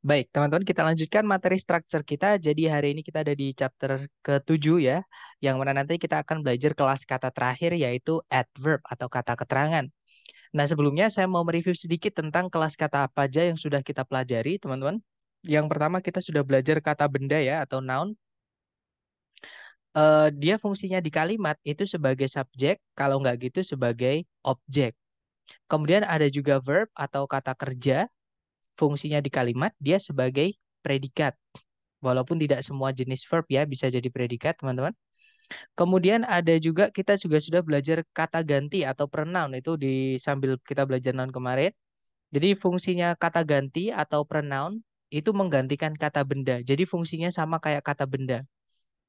Baik, teman-teman, kita lanjutkan materi structure kita. Jadi hari ini kita ada di chapter ke-7 ya, yang mana nanti kita akan belajar kelas kata terakhir yaitu adverb atau kata keterangan. Nah, sebelumnya saya mau mereview sedikit tentang kelas kata apa aja yang sudah kita pelajari, teman-teman. Yang pertama kita sudah belajar kata benda ya atau noun. Uh, dia fungsinya di kalimat itu sebagai subjek, kalau nggak gitu sebagai objek. Kemudian ada juga verb atau kata kerja fungsinya di kalimat, dia sebagai predikat. Walaupun tidak semua jenis verb ya bisa jadi predikat, teman-teman. Kemudian ada juga kita juga sudah belajar kata ganti atau pronoun itu di sambil kita belajar noun kemarin. Jadi fungsinya kata ganti atau pronoun itu menggantikan kata benda. Jadi fungsinya sama kayak kata benda.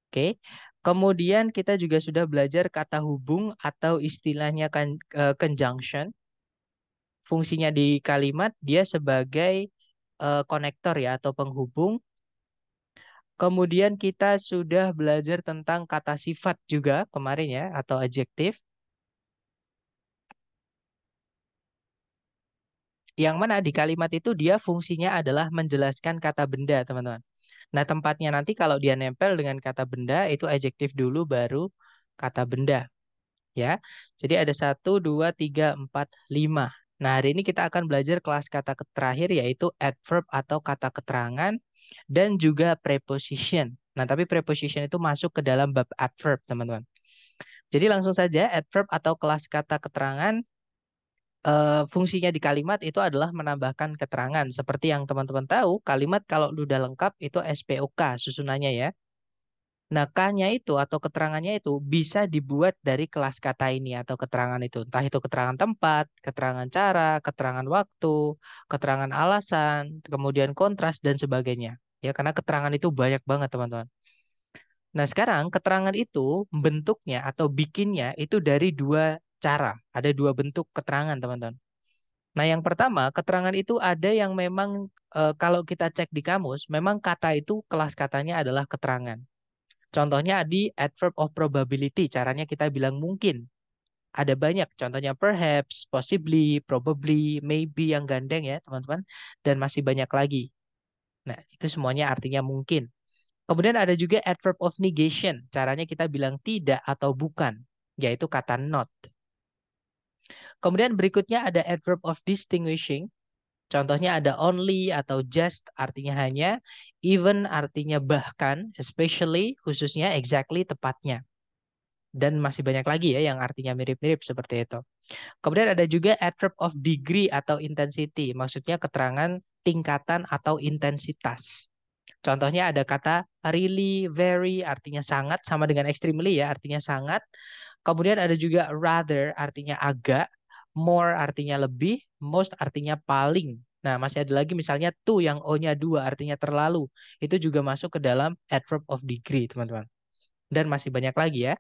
Oke. Kemudian kita juga sudah belajar kata hubung atau istilahnya kan, uh, conjunction fungsinya di kalimat dia sebagai eh, konektor uh, ya atau penghubung. Kemudian kita sudah belajar tentang kata sifat juga kemarin ya atau adjektif. Yang mana di kalimat itu dia fungsinya adalah menjelaskan kata benda, teman-teman. Nah, tempatnya nanti kalau dia nempel dengan kata benda itu adjektif dulu baru kata benda. Ya. Jadi ada 1 2 3 4 5 Nah, hari ini kita akan belajar kelas kata terakhir yaitu adverb atau kata keterangan dan juga preposition. Nah, tapi preposition itu masuk ke dalam bab adverb, teman-teman. Jadi langsung saja adverb atau kelas kata keterangan eh, fungsinya di kalimat itu adalah menambahkan keterangan. Seperti yang teman-teman tahu, kalimat kalau sudah lengkap itu SPOK susunannya ya. Nah, kanya itu atau keterangannya itu bisa dibuat dari kelas kata ini atau keterangan itu. Entah itu keterangan tempat, keterangan cara, keterangan waktu, keterangan alasan, kemudian kontras, dan sebagainya. Ya, karena keterangan itu banyak banget, teman-teman. Nah, sekarang keterangan itu bentuknya atau bikinnya itu dari dua cara. Ada dua bentuk keterangan, teman-teman. Nah, yang pertama, keterangan itu ada yang memang e, kalau kita cek di kamus, memang kata itu kelas katanya adalah keterangan. Contohnya di adverb of probability, caranya kita bilang mungkin. Ada banyak, contohnya perhaps, possibly, probably, maybe yang gandeng ya teman-teman. Dan masih banyak lagi. Nah, itu semuanya artinya mungkin. Kemudian ada juga adverb of negation. Caranya kita bilang tidak atau bukan, yaitu kata not. Kemudian berikutnya ada adverb of distinguishing. Contohnya ada only atau just artinya hanya, even artinya bahkan, especially khususnya, exactly tepatnya. Dan masih banyak lagi ya yang artinya mirip-mirip seperti itu. Kemudian ada juga adverb of degree atau intensity, maksudnya keterangan tingkatan atau intensitas. Contohnya ada kata really, very, artinya sangat, sama dengan extremely ya, artinya sangat. Kemudian ada juga rather, artinya agak, more, artinya lebih, most artinya paling. Nah, masih ada lagi misalnya to yang O-nya dua artinya terlalu. Itu juga masuk ke dalam adverb of degree, teman-teman. Dan masih banyak lagi ya.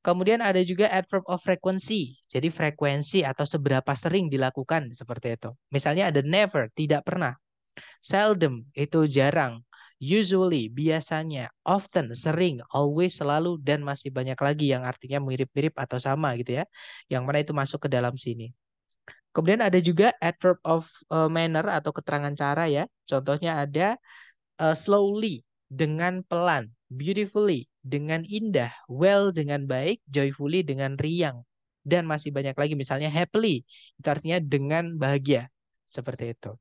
Kemudian ada juga adverb of frequency. Jadi frekuensi atau seberapa sering dilakukan seperti itu. Misalnya ada never, tidak pernah. Seldom, itu jarang. Usually, biasanya. Often, sering. Always, selalu. Dan masih banyak lagi yang artinya mirip-mirip atau sama gitu ya. Yang mana itu masuk ke dalam sini. Kemudian ada juga adverb of eh, manner atau keterangan cara ya. Contohnya ada uh, slowly dengan pelan, beautifully dengan indah, well dengan baik, joyfully dengan riang dan masih banyak lagi misalnya happily itu artinya dengan bahagia seperti itu.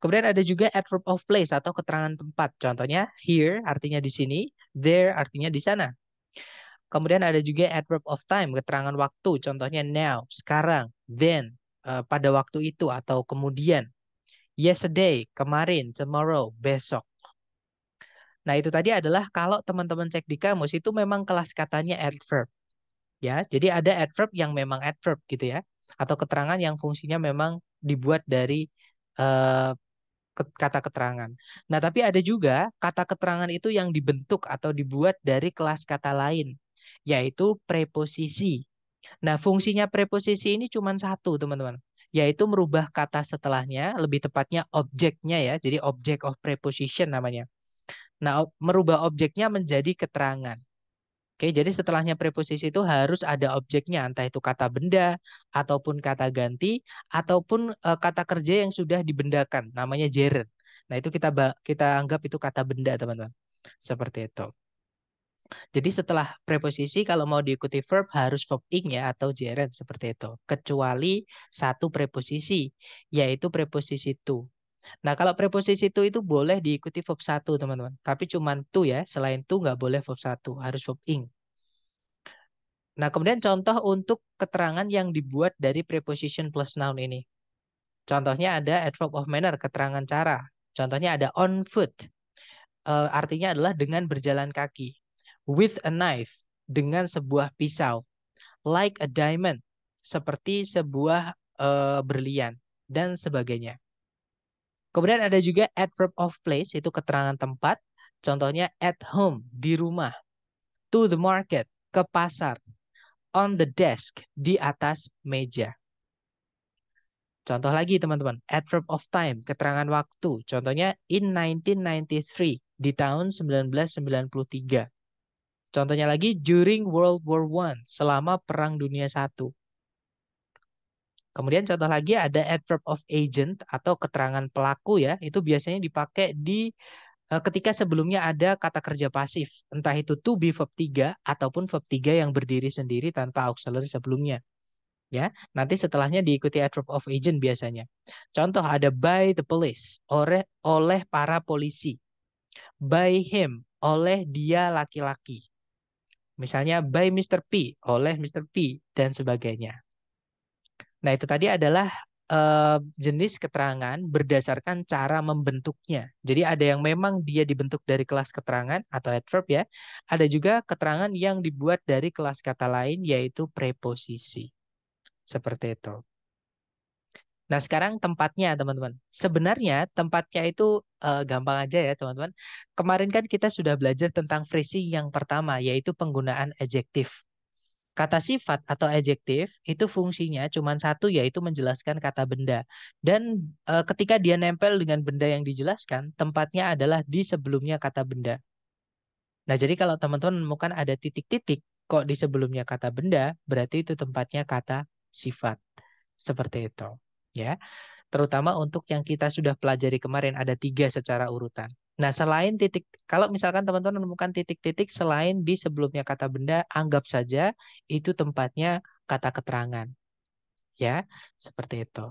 Kemudian ada juga adverb of place atau keterangan tempat. Contohnya here artinya di sini, there artinya di sana, Kemudian ada juga adverb of time, keterangan waktu, contohnya now, sekarang, then, uh, pada waktu itu atau kemudian. Yesterday, kemarin, tomorrow, besok. Nah, itu tadi adalah kalau teman-teman cek di kamus itu memang kelas katanya adverb. Ya, jadi ada adverb yang memang adverb gitu ya atau keterangan yang fungsinya memang dibuat dari uh, kata keterangan. Nah, tapi ada juga kata keterangan itu yang dibentuk atau dibuat dari kelas kata lain yaitu preposisi. Nah, fungsinya preposisi ini cuma satu, teman-teman, yaitu merubah kata setelahnya, lebih tepatnya objeknya ya, jadi object of preposition namanya. Nah, merubah objeknya menjadi keterangan. Oke, jadi setelahnya preposisi itu harus ada objeknya, entah itu kata benda, ataupun kata ganti, ataupun e, kata kerja yang sudah dibendakan, namanya gerund. Nah, itu kita kita anggap itu kata benda, teman-teman. Seperti itu. Jadi setelah preposisi kalau mau diikuti verb harus verb ing ya atau gerund seperti itu. Kecuali satu preposisi yaitu preposisi to. Nah kalau preposisi to itu boleh diikuti verb satu teman-teman. Tapi cuma to ya. Selain to nggak boleh verb satu Harus verb ing. Nah kemudian contoh untuk keterangan yang dibuat dari preposition plus noun ini. Contohnya ada adverb of manner, keterangan cara. Contohnya ada on foot. Eh, artinya adalah dengan berjalan kaki with a knife dengan sebuah pisau like a diamond seperti sebuah uh, berlian dan sebagainya. Kemudian ada juga adverb of place itu keterangan tempat, contohnya at home di rumah, to the market ke pasar, on the desk di atas meja. Contoh lagi teman-teman, adverb of time, keterangan waktu. Contohnya in 1993, di tahun 1993. Contohnya lagi during World War One selama Perang Dunia Satu. Kemudian contoh lagi ada adverb of agent atau keterangan pelaku ya, itu biasanya dipakai di eh, ketika sebelumnya ada kata kerja pasif, entah itu to be verb 3 ataupun verb 3 yang berdiri sendiri tanpa auxiliary sebelumnya. Ya, nanti setelahnya diikuti adverb of agent biasanya. Contoh ada by the police, oleh oleh para polisi. By him, oleh dia laki-laki. Misalnya by Mr. P, oleh Mr. P, dan sebagainya. Nah, itu tadi adalah uh, jenis keterangan berdasarkan cara membentuknya. Jadi ada yang memang dia dibentuk dari kelas keterangan atau adverb ya. Ada juga keterangan yang dibuat dari kelas kata lain yaitu preposisi. Seperti itu. Nah, sekarang tempatnya, teman-teman. Sebenarnya tempatnya itu uh, gampang aja ya, teman-teman. Kemarin kan kita sudah belajar tentang phrasing yang pertama, yaitu penggunaan adjektif. Kata sifat atau adjektif itu fungsinya cuma satu, yaitu menjelaskan kata benda. Dan e, ketika dia nempel dengan benda yang dijelaskan, tempatnya adalah di sebelumnya kata benda. Nah, jadi kalau teman-teman menemukan ada titik-titik kok di sebelumnya kata benda, berarti itu tempatnya kata sifat. Seperti itu ya terutama untuk yang kita sudah pelajari kemarin ada tiga secara urutan. Nah selain titik, kalau misalkan teman-teman menemukan titik-titik selain di sebelumnya kata benda, anggap saja itu tempatnya kata keterangan, ya seperti itu.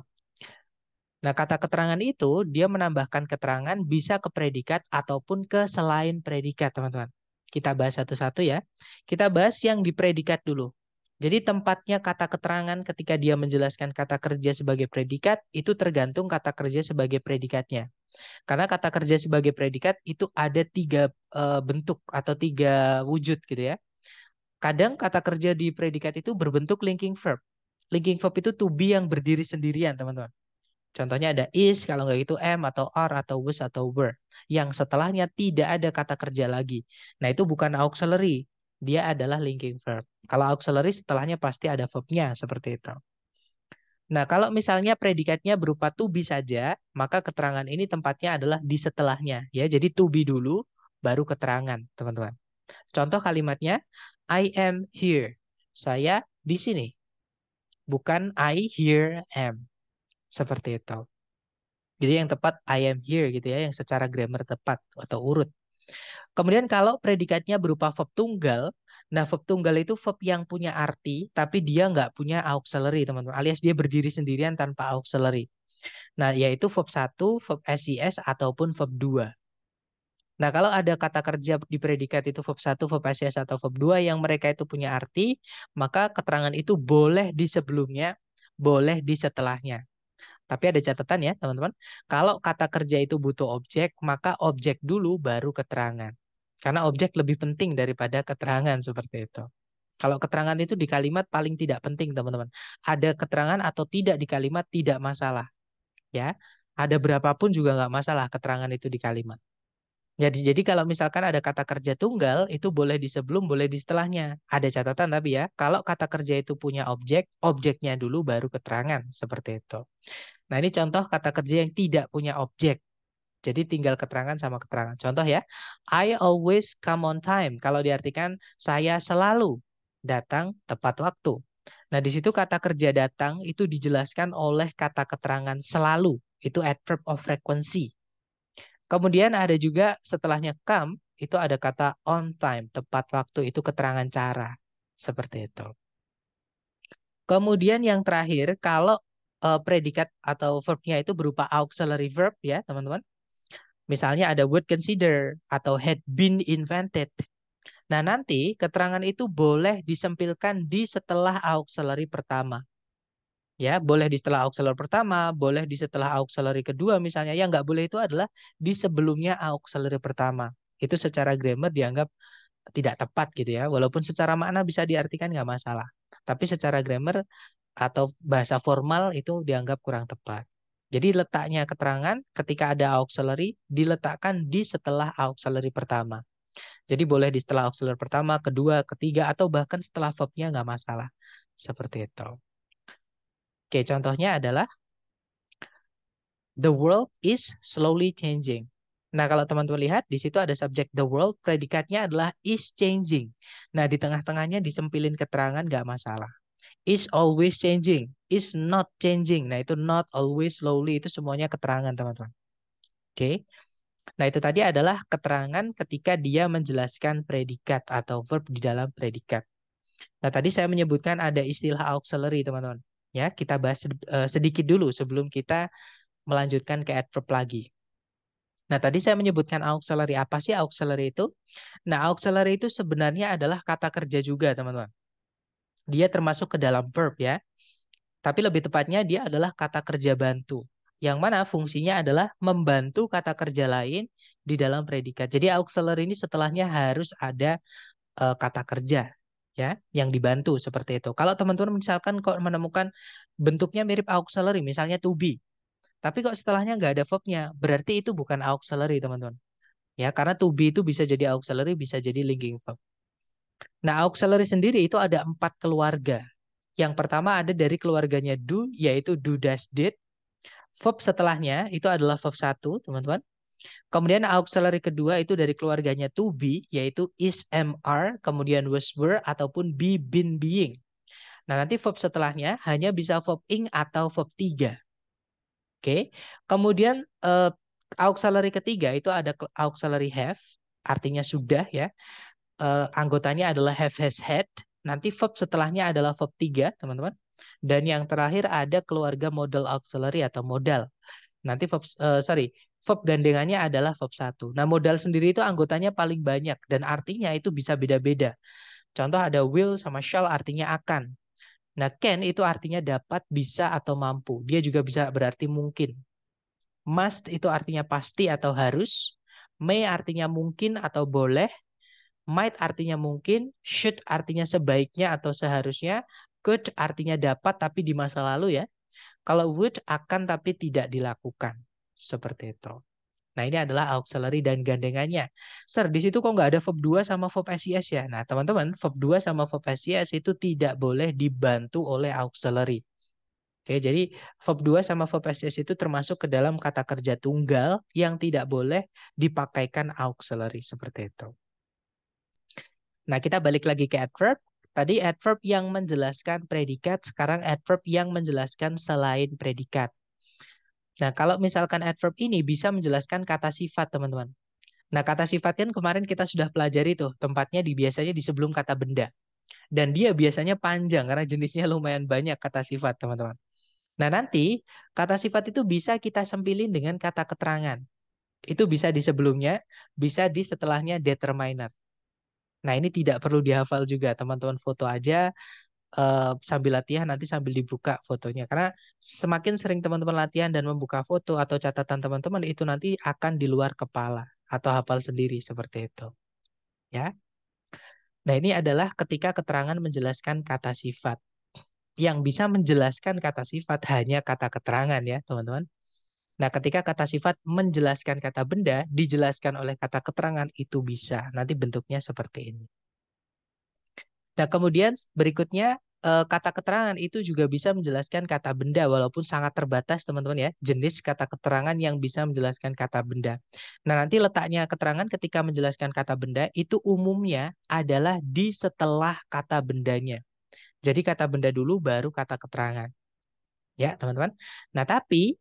Nah kata keterangan itu dia menambahkan keterangan bisa ke predikat ataupun ke selain predikat teman-teman. Kita bahas satu-satu ya. Kita bahas yang di predikat dulu. Jadi tempatnya kata keterangan ketika dia menjelaskan kata kerja sebagai predikat itu tergantung kata kerja sebagai predikatnya. Karena kata kerja sebagai predikat itu ada tiga e, bentuk atau tiga wujud gitu ya. Kadang kata kerja di predikat itu berbentuk linking verb. Linking verb itu to be yang berdiri sendirian teman-teman. Contohnya ada is, kalau nggak gitu am atau are atau was atau were. Yang setelahnya tidak ada kata kerja lagi. Nah itu bukan auxiliary, dia adalah linking verb. Kalau auxiliary setelahnya pasti ada verbnya seperti itu. Nah, kalau misalnya predikatnya berupa to be saja, maka keterangan ini tempatnya adalah di setelahnya. ya. Jadi to be dulu, baru keterangan, teman-teman. Contoh kalimatnya, I am here. Saya di sini. Bukan I here am. Seperti itu. Jadi yang tepat I am here gitu ya, yang secara grammar tepat atau urut Kemudian kalau predikatnya berupa verb tunggal, nah verb tunggal itu verb yang punya arti tapi dia nggak punya auxiliary, teman-teman. Alias dia berdiri sendirian tanpa auxiliary. Nah, yaitu verb 1, verb SES, ataupun verb 2. Nah, kalau ada kata kerja di predikat itu verb 1, verb SES, atau verb 2 yang mereka itu punya arti, maka keterangan itu boleh di sebelumnya, boleh di setelahnya. Tapi ada catatan ya, teman-teman. Kalau kata kerja itu butuh objek, maka objek dulu baru keterangan. Karena objek lebih penting daripada keterangan seperti itu. Kalau keterangan itu di kalimat paling tidak penting, teman-teman. Ada keterangan atau tidak di kalimat tidak masalah. Ya, ada berapapun juga nggak masalah keterangan itu di kalimat. Jadi jadi kalau misalkan ada kata kerja tunggal itu boleh di sebelum boleh di setelahnya. Ada catatan tapi ya, kalau kata kerja itu punya objek, objeknya dulu baru keterangan seperti itu. Nah, ini contoh kata kerja yang tidak punya objek. Jadi tinggal keterangan sama keterangan. Contoh ya, I always come on time. Kalau diartikan saya selalu datang tepat waktu. Nah, di situ kata kerja datang itu dijelaskan oleh kata keterangan selalu. Itu adverb of frequency. Kemudian ada juga setelahnya come, itu ada kata on time, tepat waktu. Itu keterangan cara. Seperti itu. Kemudian yang terakhir, kalau uh, predikat atau verbnya itu berupa auxiliary verb ya teman-teman. Misalnya ada would consider atau had been invented. Nah nanti keterangan itu boleh disempilkan di setelah auxiliary pertama. Ya, boleh di setelah auxiliary pertama, boleh di setelah auxiliary kedua misalnya. Yang nggak boleh itu adalah di sebelumnya auxiliary pertama. Itu secara grammar dianggap tidak tepat gitu ya. Walaupun secara makna bisa diartikan nggak masalah. Tapi secara grammar atau bahasa formal itu dianggap kurang tepat. Jadi letaknya keterangan ketika ada auxiliary diletakkan di setelah auxiliary pertama. Jadi boleh di setelah auxiliary pertama, kedua, ketiga, atau bahkan setelah verbnya nggak masalah. Seperti itu. Oke, contohnya adalah The world is slowly changing. Nah, kalau teman-teman lihat, di situ ada subjek the world, predikatnya adalah is changing. Nah, di tengah-tengahnya disempilin keterangan nggak masalah is always changing, is not changing. Nah, itu not always slowly itu semuanya keterangan, teman-teman. Oke. Okay? Nah, itu tadi adalah keterangan ketika dia menjelaskan predikat atau verb di dalam predikat. Nah, tadi saya menyebutkan ada istilah auxiliary, teman-teman. Ya, kita bahas eh, sedikit dulu sebelum kita melanjutkan ke adverb lagi. Nah, tadi saya menyebutkan auxiliary. Apa sih auxiliary itu? Nah, auxiliary itu sebenarnya adalah kata kerja juga, teman-teman. Dia termasuk ke dalam verb ya. Tapi lebih tepatnya dia adalah kata kerja bantu. Yang mana fungsinya adalah membantu kata kerja lain di dalam predikat. Jadi auxiliary ini setelahnya harus ada uh, kata kerja ya yang dibantu seperti itu. Kalau teman-teman misalkan kok menemukan bentuknya mirip auxiliary misalnya to be. Tapi kok setelahnya nggak ada verbnya, berarti itu bukan auxiliary teman-teman. Ya, karena to be itu bisa jadi auxiliary, bisa jadi linking verb. Nah, auxiliary sendiri itu ada empat keluarga. Yang pertama ada dari keluarganya do, yaitu do dash did. Verb setelahnya itu adalah verb satu, teman-teman. Kemudian auxiliary kedua itu dari keluarganya to be, yaitu is, are, kemudian was, were, ataupun be, been, being. Nah, nanti verb setelahnya hanya bisa verb ing atau verb tiga. Oke. Kemudian uh, auxiliary ketiga itu ada auxiliary have, artinya sudah ya uh, anggotanya adalah have has had. Nanti verb setelahnya adalah verb 3, teman-teman. Dan yang terakhir ada keluarga modal auxiliary atau modal. Nanti verb uh, sorry, verb gandengannya adalah verb 1. Nah, modal sendiri itu anggotanya paling banyak dan artinya itu bisa beda-beda. Contoh ada will sama shall artinya akan. Nah, can itu artinya dapat, bisa, atau mampu. Dia juga bisa berarti mungkin. Must itu artinya pasti atau harus. May artinya mungkin atau boleh. Might artinya mungkin, should artinya sebaiknya atau seharusnya, could artinya dapat tapi di masa lalu ya. Kalau would akan tapi tidak dilakukan. Seperti itu. Nah ini adalah auxiliary dan gandengannya. Sir, di situ kok nggak ada verb 2 sama verb SES ya? Nah teman-teman, verb 2 sama verb SES itu tidak boleh dibantu oleh auxiliary. Oke, jadi verb 2 sama verb SES itu termasuk ke dalam kata kerja tunggal yang tidak boleh dipakaikan auxiliary seperti itu. Nah, kita balik lagi ke adverb. Tadi adverb yang menjelaskan predikat, sekarang adverb yang menjelaskan selain predikat. Nah, kalau misalkan adverb ini bisa menjelaskan kata sifat, teman-teman. Nah, kata sifat kan kemarin kita sudah pelajari tuh, tempatnya di biasanya di sebelum kata benda. Dan dia biasanya panjang karena jenisnya lumayan banyak kata sifat, teman-teman. Nah, nanti kata sifat itu bisa kita sempilin dengan kata keterangan. Itu bisa di sebelumnya, bisa di setelahnya determiner. Nah, ini tidak perlu dihafal juga, teman-teman foto aja eh, sambil latihan nanti sambil dibuka fotonya. Karena semakin sering teman-teman latihan dan membuka foto atau catatan teman-teman itu nanti akan di luar kepala atau hafal sendiri seperti itu. Ya. Nah, ini adalah ketika keterangan menjelaskan kata sifat. Yang bisa menjelaskan kata sifat hanya kata keterangan ya, teman-teman. Nah, ketika kata sifat menjelaskan kata benda, dijelaskan oleh kata keterangan itu bisa. Nanti bentuknya seperti ini. Nah, kemudian berikutnya eh, kata keterangan itu juga bisa menjelaskan kata benda walaupun sangat terbatas teman-teman ya jenis kata keterangan yang bisa menjelaskan kata benda. Nah, nanti letaknya keterangan ketika menjelaskan kata benda itu umumnya adalah di setelah kata bendanya. Jadi kata benda dulu baru kata keterangan. Ya, teman-teman. Nah, tapi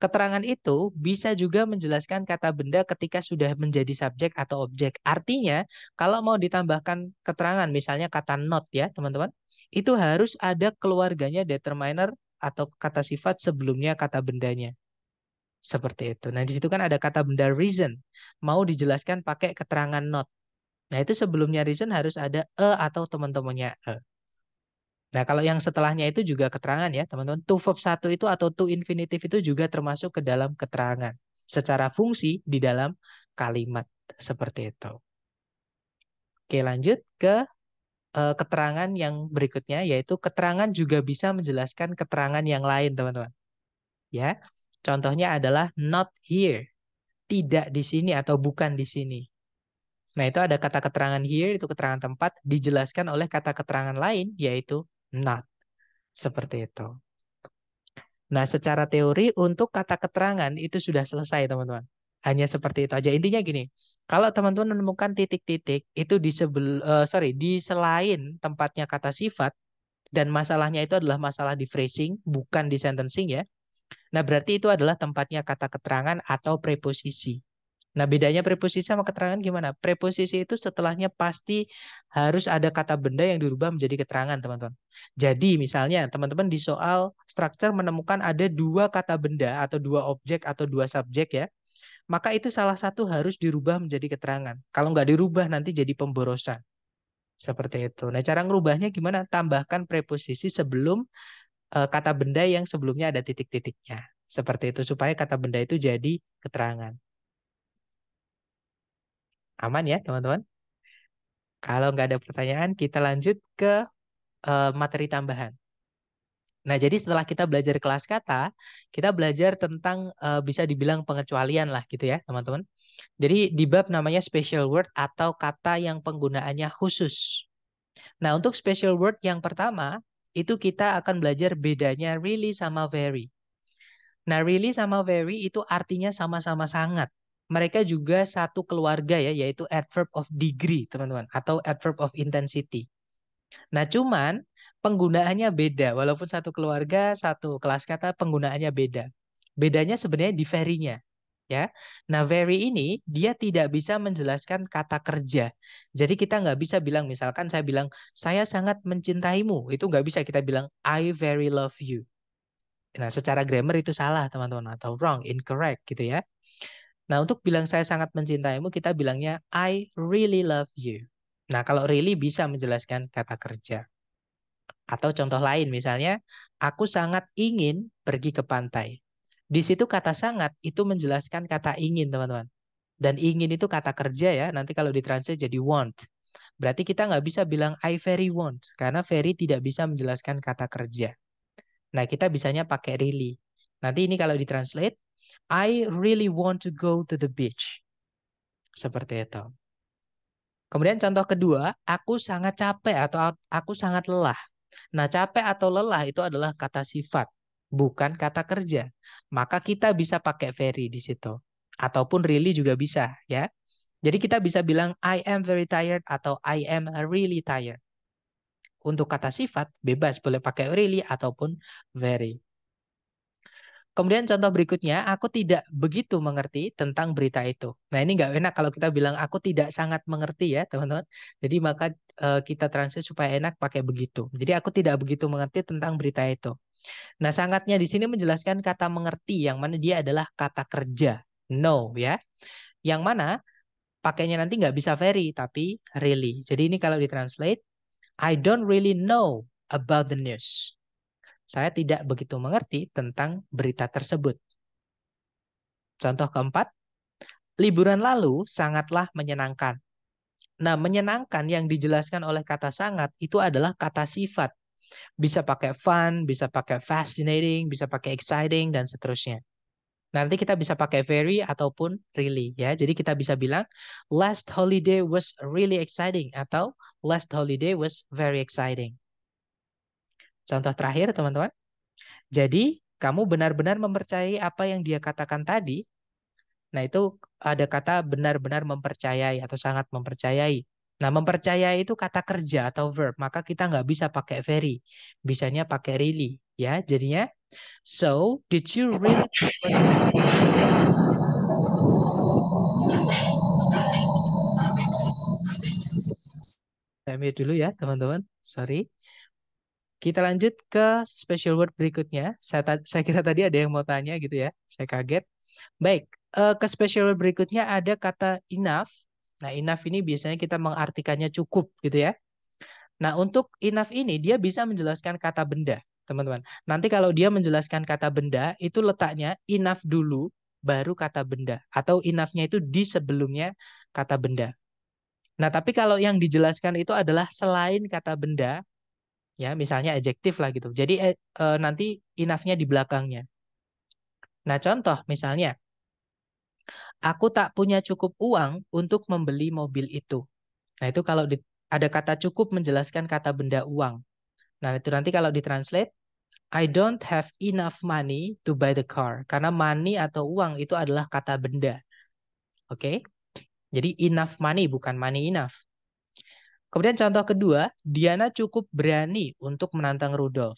Keterangan itu bisa juga menjelaskan kata benda ketika sudah menjadi subjek atau objek. Artinya, kalau mau ditambahkan keterangan, misalnya kata not ya, teman-teman, itu harus ada keluarganya determiner atau kata sifat sebelumnya kata bendanya. Seperti itu. Nah, di situ kan ada kata benda reason. Mau dijelaskan pakai keterangan not. Nah, itu sebelumnya reason harus ada e atau teman-temannya e. Nah, kalau yang setelahnya itu juga keterangan ya, teman-teman. To verb 1 itu atau to infinitive itu juga termasuk ke dalam keterangan. Secara fungsi di dalam kalimat. Seperti itu. Oke, lanjut ke e, keterangan yang berikutnya, yaitu keterangan juga bisa menjelaskan keterangan yang lain, teman-teman. Ya, contohnya adalah not here. Tidak di sini atau bukan di sini. Nah, itu ada kata keterangan here, itu keterangan tempat, dijelaskan oleh kata keterangan lain, yaitu not. Seperti itu. Nah, secara teori untuk kata keterangan itu sudah selesai, teman-teman. Hanya seperti itu aja. Intinya gini, kalau teman-teman menemukan titik-titik itu di sebel uh, sorry, di selain tempatnya kata sifat dan masalahnya itu adalah masalah di phrasing, bukan di sentencing ya. Nah, berarti itu adalah tempatnya kata keterangan atau preposisi. Nah, bedanya preposisi sama keterangan gimana? Preposisi itu setelahnya pasti harus ada kata benda yang dirubah menjadi keterangan, teman-teman. Jadi, misalnya teman-teman di soal structure menemukan ada dua kata benda atau dua objek atau dua subjek ya. Maka itu salah satu harus dirubah menjadi keterangan. Kalau nggak dirubah nanti jadi pemborosan. Seperti itu. Nah, cara ngerubahnya gimana? Tambahkan preposisi sebelum uh, kata benda yang sebelumnya ada titik-titiknya. Seperti itu supaya kata benda itu jadi keterangan. Aman ya, teman-teman? Kalau nggak ada pertanyaan, kita lanjut ke uh, materi tambahan. Nah, jadi setelah kita belajar kelas kata, kita belajar tentang uh, bisa dibilang pengecualian lah gitu ya, teman-teman. Jadi di bab namanya special word atau kata yang penggunaannya khusus. Nah, untuk special word yang pertama, itu kita akan belajar bedanya really sama very. Nah, really sama very itu artinya sama-sama sangat mereka juga satu keluarga ya, yaitu adverb of degree, teman-teman, atau adverb of intensity. Nah, cuman penggunaannya beda. Walaupun satu keluarga, satu kelas kata, penggunaannya beda. Bedanya sebenarnya di very-nya. Ya. Nah, very ini dia tidak bisa menjelaskan kata kerja. Jadi kita nggak bisa bilang, misalkan saya bilang, saya sangat mencintaimu. Itu nggak bisa kita bilang, I very love you. Nah, secara grammar itu salah, teman-teman, atau wrong, incorrect gitu ya. Nah, untuk bilang saya sangat mencintaimu, kita bilangnya I really love you. Nah, kalau really bisa menjelaskan kata kerja. Atau contoh lain misalnya, aku sangat ingin pergi ke pantai. Di situ kata sangat itu menjelaskan kata ingin, teman-teman. Dan ingin itu kata kerja ya, nanti kalau ditranslate jadi want. Berarti kita nggak bisa bilang I very want, karena very tidak bisa menjelaskan kata kerja. Nah, kita bisanya pakai really. Nanti ini kalau ditranslate, I really want to go to the beach. Seperti itu. Kemudian contoh kedua, aku sangat capek atau aku sangat lelah. Nah, capek atau lelah itu adalah kata sifat, bukan kata kerja. Maka kita bisa pakai very di situ. Ataupun really juga bisa, ya. Jadi kita bisa bilang I am very tired atau I am really tired. Untuk kata sifat bebas boleh pakai really ataupun very. Kemudian contoh berikutnya, aku tidak begitu mengerti tentang berita itu. Nah ini nggak enak kalau kita bilang aku tidak sangat mengerti ya teman-teman. Jadi maka e, kita translate supaya enak pakai begitu. Jadi aku tidak begitu mengerti tentang berita itu. Nah sangatnya di sini menjelaskan kata mengerti yang mana dia adalah kata kerja. No ya. Yang mana pakainya nanti nggak bisa very tapi really. Jadi ini kalau ditranslate, I don't really know about the news saya tidak begitu mengerti tentang berita tersebut. Contoh keempat, liburan lalu sangatlah menyenangkan. Nah, menyenangkan yang dijelaskan oleh kata sangat itu adalah kata sifat. Bisa pakai fun, bisa pakai fascinating, bisa pakai exciting, dan seterusnya. Nanti kita bisa pakai very ataupun really ya. Jadi kita bisa bilang last holiday was really exciting atau last holiday was very exciting. Contoh terakhir, teman-teman. Jadi, kamu benar-benar mempercayai apa yang dia katakan tadi. Nah, itu ada kata benar-benar mempercayai atau sangat mempercayai. Nah, mempercayai itu kata kerja atau verb, maka kita nggak bisa pakai very, bisanya pakai really, ya. Jadinya, so did you really? Saya dulu ya, teman-teman. Sorry. Kita lanjut ke special word berikutnya. Saya, saya kira tadi ada yang mau tanya gitu ya. Saya kaget. Baik, uh, ke special word berikutnya ada kata enough. Nah, enough ini biasanya kita mengartikannya cukup gitu ya. Nah, untuk enough ini dia bisa menjelaskan kata benda, teman-teman. Nanti kalau dia menjelaskan kata benda, itu letaknya enough dulu, baru kata benda. Atau enoughnya itu di sebelumnya kata benda. Nah, tapi kalau yang dijelaskan itu adalah selain kata benda, ya misalnya adjektif lah gitu. Jadi e, nanti enough-nya di belakangnya. Nah contoh misalnya, aku tak punya cukup uang untuk membeli mobil itu. Nah itu kalau di, ada kata cukup menjelaskan kata benda uang. Nah itu nanti kalau ditranslate, I don't have enough money to buy the car. Karena money atau uang itu adalah kata benda. Oke? Okay? Jadi enough money bukan money enough. Kemudian contoh kedua, Diana cukup berani untuk menantang Rudolf.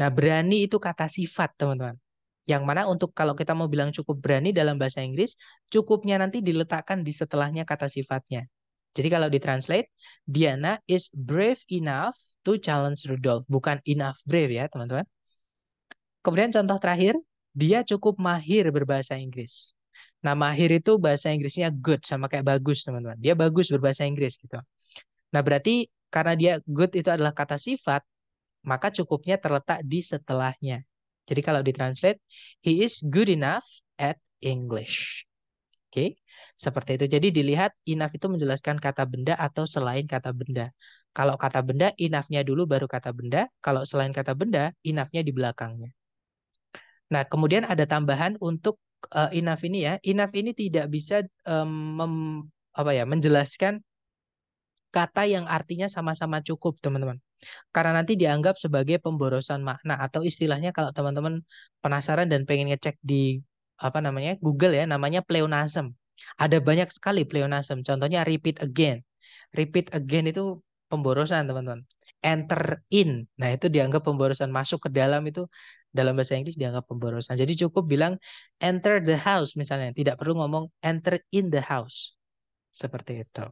Nah, berani itu kata sifat, teman-teman. Yang mana untuk kalau kita mau bilang cukup berani dalam bahasa Inggris, cukupnya nanti diletakkan di setelahnya kata sifatnya. Jadi kalau ditranslate, Diana is brave enough to challenge Rudolf. Bukan enough brave ya, teman-teman. Kemudian contoh terakhir, dia cukup mahir berbahasa Inggris. Nah, mahir itu bahasa Inggrisnya good sama kayak bagus, teman-teman. Dia bagus berbahasa Inggris gitu. Nah, berarti karena dia good itu adalah kata sifat, maka cukupnya terletak di setelahnya. Jadi kalau ditranslate, he is good enough at English. Oke, okay? seperti itu. Jadi dilihat enough itu menjelaskan kata benda atau selain kata benda. Kalau kata benda, enough-nya dulu baru kata benda. Kalau selain kata benda, enough-nya di belakangnya. Nah, kemudian ada tambahan untuk uh, enough ini ya. Enough ini tidak bisa um, mem, apa ya menjelaskan kata yang artinya sama-sama cukup, teman-teman. Karena nanti dianggap sebagai pemborosan makna atau istilahnya kalau teman-teman penasaran dan pengen ngecek di apa namanya Google ya, namanya pleonasm. Ada banyak sekali pleonasm. Contohnya repeat again. Repeat again itu pemborosan, teman-teman. Enter in. Nah, itu dianggap pemborosan masuk ke dalam itu dalam bahasa Inggris dianggap pemborosan. Jadi cukup bilang enter the house misalnya, tidak perlu ngomong enter in the house. Seperti itu.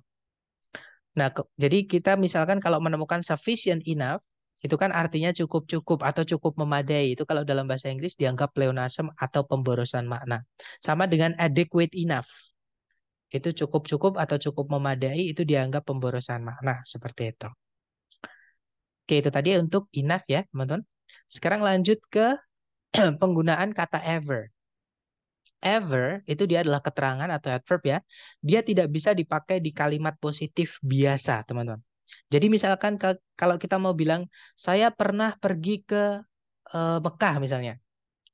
Nah, ke, jadi kita misalkan kalau menemukan sufficient enough, itu kan artinya cukup-cukup atau cukup memadai. Itu kalau dalam bahasa Inggris dianggap pleonasm atau pemborosan makna. Sama dengan adequate enough. Itu cukup-cukup atau cukup memadai itu dianggap pemborosan makna. Seperti itu. Oke, itu tadi untuk enough ya, teman-teman. Sekarang lanjut ke penggunaan kata ever ever itu dia adalah keterangan atau adverb ya. Dia tidak bisa dipakai di kalimat positif biasa, teman-teman. Jadi misalkan kalau kita mau bilang saya pernah pergi ke e, Mekah misalnya,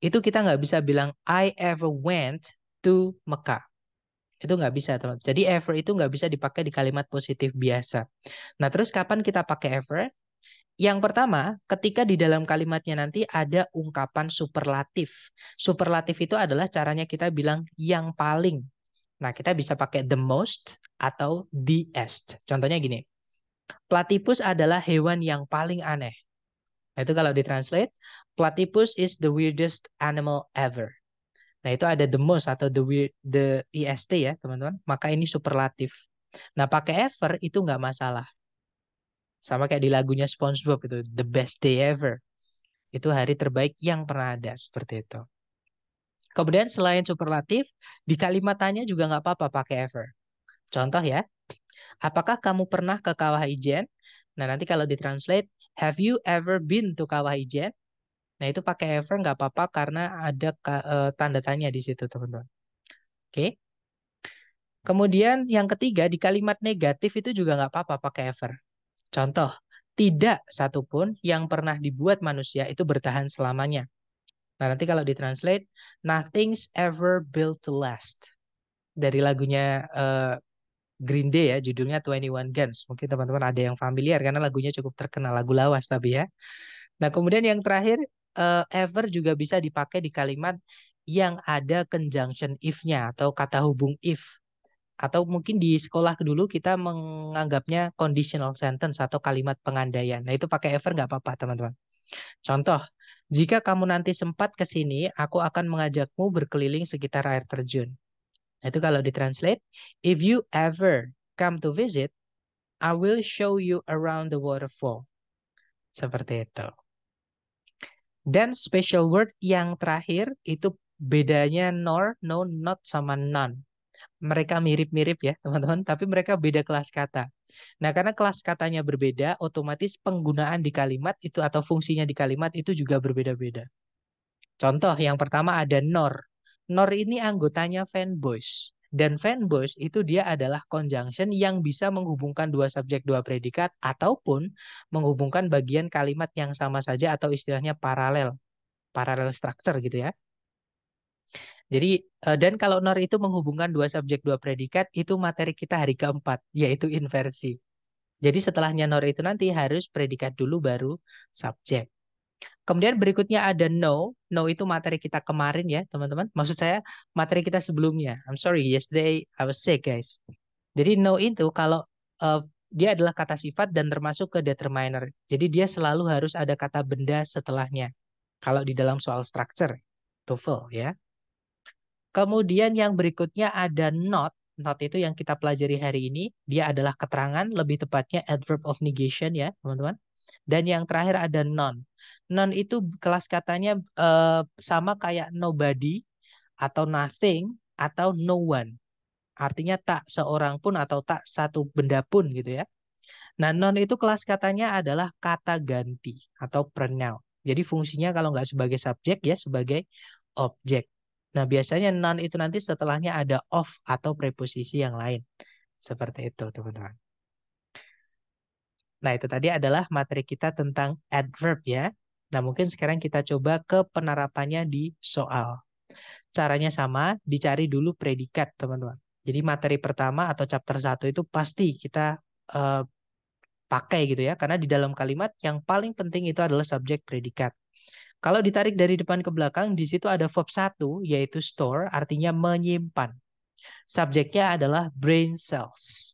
itu kita nggak bisa bilang I ever went to Mekah. Itu nggak bisa, teman teman. Jadi ever itu nggak bisa dipakai di kalimat positif biasa. Nah, terus kapan kita pakai ever? Yang pertama, ketika di dalam kalimatnya nanti ada ungkapan superlatif. Superlatif itu adalah caranya kita bilang yang paling. Nah, kita bisa pakai the most atau the est. Contohnya gini. Platypus adalah hewan yang paling aneh. Nah, itu kalau ditranslate, platypus is the weirdest animal ever. Nah, itu ada the most atau the weird the est ya, teman-teman. Maka ini superlatif. Nah, pakai ever itu nggak masalah sama kayak di lagunya SpongeBob itu the best day ever itu hari terbaik yang pernah ada seperti itu kemudian selain superlatif di kalimat tanya juga nggak apa-apa pakai ever contoh ya apakah kamu pernah ke kawah ijen nah nanti kalau ditranslate have you ever been to kawah ijen nah itu pakai ever nggak apa-apa karena ada eh, tanda tanya di situ teman-teman oke Kemudian yang ketiga di kalimat negatif itu juga nggak apa-apa pakai ever. Contoh, tidak satupun yang pernah dibuat manusia itu bertahan selamanya. Nah, nanti kalau ditranslate, nothing's ever built to last. Dari lagunya uh, Green Day ya, judulnya 21 Guns. Mungkin teman-teman ada yang familiar karena lagunya cukup terkenal, lagu lawas tapi ya. Nah, kemudian yang terakhir, uh, ever juga bisa dipakai di kalimat yang ada conjunction if-nya atau kata hubung if atau mungkin di sekolah dulu kita menganggapnya conditional sentence atau kalimat pengandaian. Nah, itu pakai ever nggak apa-apa, teman-teman. Contoh, jika kamu nanti sempat ke sini, aku akan mengajakmu berkeliling sekitar air terjun. Nah, itu kalau ditranslate, if you ever come to visit, I will show you around the waterfall. Seperti itu. Dan special word yang terakhir itu bedanya nor, no, not sama none mereka mirip-mirip ya teman-teman, tapi mereka beda kelas kata. Nah karena kelas katanya berbeda, otomatis penggunaan di kalimat itu atau fungsinya di kalimat itu juga berbeda-beda. Contoh yang pertama ada nor. Nor ini anggotanya fanboys. Dan fanboys itu dia adalah conjunction yang bisa menghubungkan dua subjek dua predikat ataupun menghubungkan bagian kalimat yang sama saja atau istilahnya paralel. Paralel structure gitu ya. Jadi eh, dan kalau NOR itu menghubungkan dua subjek dua predikat itu materi kita hari keempat yaitu inversi. Jadi setelahnya NOR itu nanti harus predikat dulu baru subjek. Kemudian berikutnya ada no. No itu materi kita kemarin ya teman-teman. Maksud saya materi kita sebelumnya. I'm sorry yesterday I was sick guys. Jadi no itu kalau uh, dia adalah kata sifat dan termasuk ke determiner. Jadi dia selalu harus ada kata benda setelahnya. Kalau di dalam soal structure, TOEFL ya. Kemudian yang berikutnya ada not. Not itu yang kita pelajari hari ini. Dia adalah keterangan, lebih tepatnya adverb of negation ya teman-teman. Dan yang terakhir ada non. Non itu kelas katanya eh, sama kayak nobody atau nothing atau no one. Artinya tak seorang pun atau tak satu benda pun gitu ya. Nah non itu kelas katanya adalah kata ganti atau pronoun. Jadi fungsinya kalau nggak sebagai subjek ya sebagai objek. Nah, biasanya non itu nanti setelahnya ada of atau preposisi yang lain. Seperti itu, teman-teman. Nah, itu tadi adalah materi kita tentang adverb ya. Nah, mungkin sekarang kita coba ke penerapannya di soal. Caranya sama, dicari dulu predikat, teman-teman. Jadi materi pertama atau chapter 1 itu pasti kita uh, pakai gitu ya. Karena di dalam kalimat yang paling penting itu adalah subjek predikat. Kalau ditarik dari depan ke belakang, di situ ada verb satu yaitu store, artinya menyimpan. Subjeknya adalah brain cells.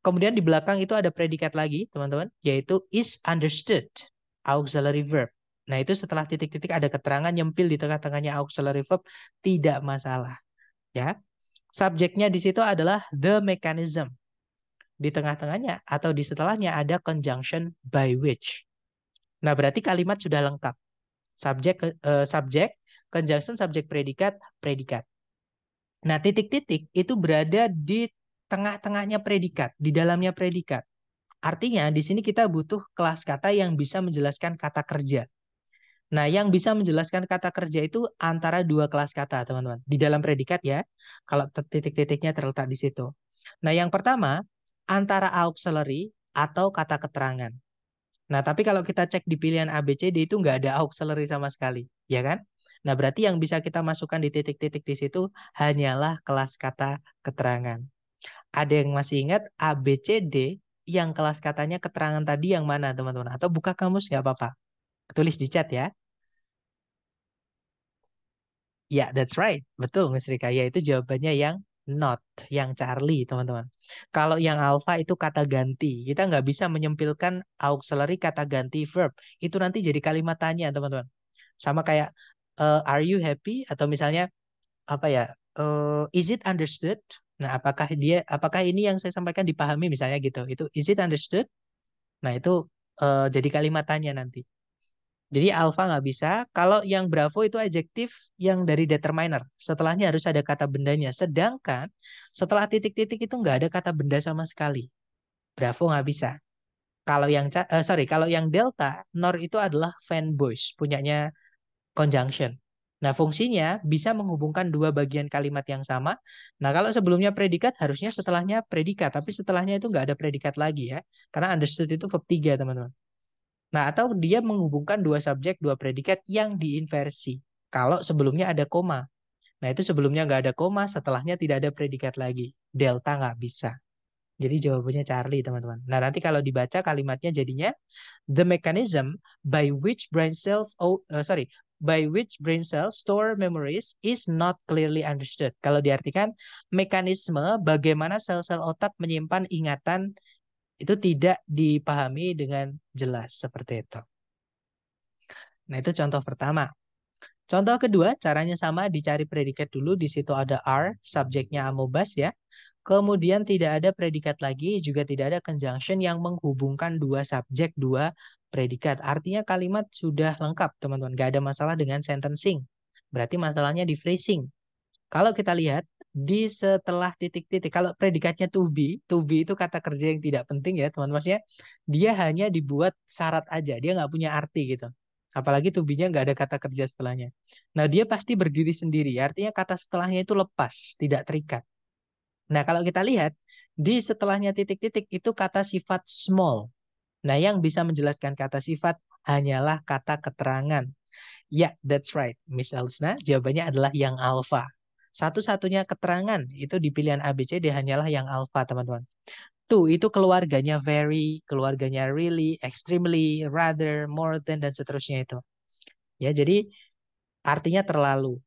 Kemudian di belakang itu ada predikat lagi, teman-teman, yaitu is understood, auxiliary verb. Nah, itu setelah titik-titik ada keterangan nyempil di tengah-tengahnya auxiliary verb, tidak masalah. Ya. Subjeknya di situ adalah the mechanism. Di tengah-tengahnya atau di setelahnya ada conjunction by which. Nah, berarti kalimat sudah lengkap subjek uh, subjek, conjunction subjek predikat, predikat. Nah, titik-titik itu berada di tengah-tengahnya predikat, di dalamnya predikat. Artinya di sini kita butuh kelas kata yang bisa menjelaskan kata kerja. Nah, yang bisa menjelaskan kata kerja itu antara dua kelas kata, teman-teman. Di dalam predikat ya, kalau titik-titiknya terletak di situ. Nah, yang pertama, antara auxiliary atau kata keterangan. Nah, tapi kalau kita cek di pilihan ABCD itu nggak ada auxiliary sama sekali, ya kan? Nah, berarti yang bisa kita masukkan di titik-titik di situ hanyalah kelas kata keterangan. Ada yang masih ingat ABCD yang kelas katanya keterangan tadi yang mana, teman-teman? Atau buka kamus nggak apa-apa. Tulis di chat ya. Ya, yeah, that's right. Betul, Miss Rika. Ya, itu jawabannya yang not yang Charlie teman-teman. Kalau yang alpha itu kata ganti. Kita nggak bisa menyempilkan auxiliary kata ganti verb. Itu nanti jadi kalimat tanya teman-teman. Sama kayak uh, are you happy atau misalnya apa ya uh, is it understood? Nah apakah dia apakah ini yang saya sampaikan dipahami misalnya gitu. Itu is it understood? Nah itu uh, jadi kalimat tanya nanti. Jadi alfa nggak bisa. Kalau yang bravo itu adjektif yang dari determiner. Setelahnya harus ada kata bendanya. Sedangkan setelah titik-titik itu nggak ada kata benda sama sekali. Bravo nggak bisa. Kalau yang uh, sorry, kalau yang delta nor itu adalah fanboys, punyanya conjunction. Nah, fungsinya bisa menghubungkan dua bagian kalimat yang sama. Nah, kalau sebelumnya predikat, harusnya setelahnya predikat. Tapi setelahnya itu nggak ada predikat lagi ya. Karena understood itu verb 3, teman-teman. Nah, atau dia menghubungkan dua subjek, dua predikat yang diinversi. Kalau sebelumnya ada koma. Nah, itu sebelumnya nggak ada koma, setelahnya tidak ada predikat lagi. Delta nggak bisa. Jadi jawabannya Charlie, teman-teman. Nah, nanti kalau dibaca kalimatnya jadinya the mechanism by which brain cells oh uh, sorry, by which brain cells store memories is not clearly understood. Kalau diartikan mekanisme bagaimana sel-sel otak menyimpan ingatan itu tidak dipahami dengan jelas seperti itu. Nah, itu contoh pertama. Contoh kedua, caranya sama, dicari predikat dulu. Di situ ada r, subjeknya amobas ya. Kemudian tidak ada predikat lagi, juga tidak ada conjunction yang menghubungkan dua subjek, dua predikat. Artinya kalimat sudah lengkap, teman-teman. Gak ada masalah dengan sentencing. Berarti masalahnya di phrasing. Kalau kita lihat, di setelah titik-titik. Kalau predikatnya to be, to be itu kata kerja yang tidak penting ya teman-teman. Maksudnya dia hanya dibuat syarat aja, dia nggak punya arti gitu. Apalagi to be-nya nggak ada kata kerja setelahnya. Nah dia pasti berdiri sendiri, artinya kata setelahnya itu lepas, tidak terikat. Nah kalau kita lihat, di setelahnya titik-titik itu kata sifat small. Nah yang bisa menjelaskan kata sifat hanyalah kata keterangan. Ya, yeah, that's right, Miss Alusna. Jawabannya adalah yang alfa. Satu-satunya keterangan itu di pilihan ABCD hanyalah yang alfa, teman-teman. To itu keluarganya very, keluarganya really, extremely, rather, more than, dan seterusnya itu. Ya, jadi artinya terlalu.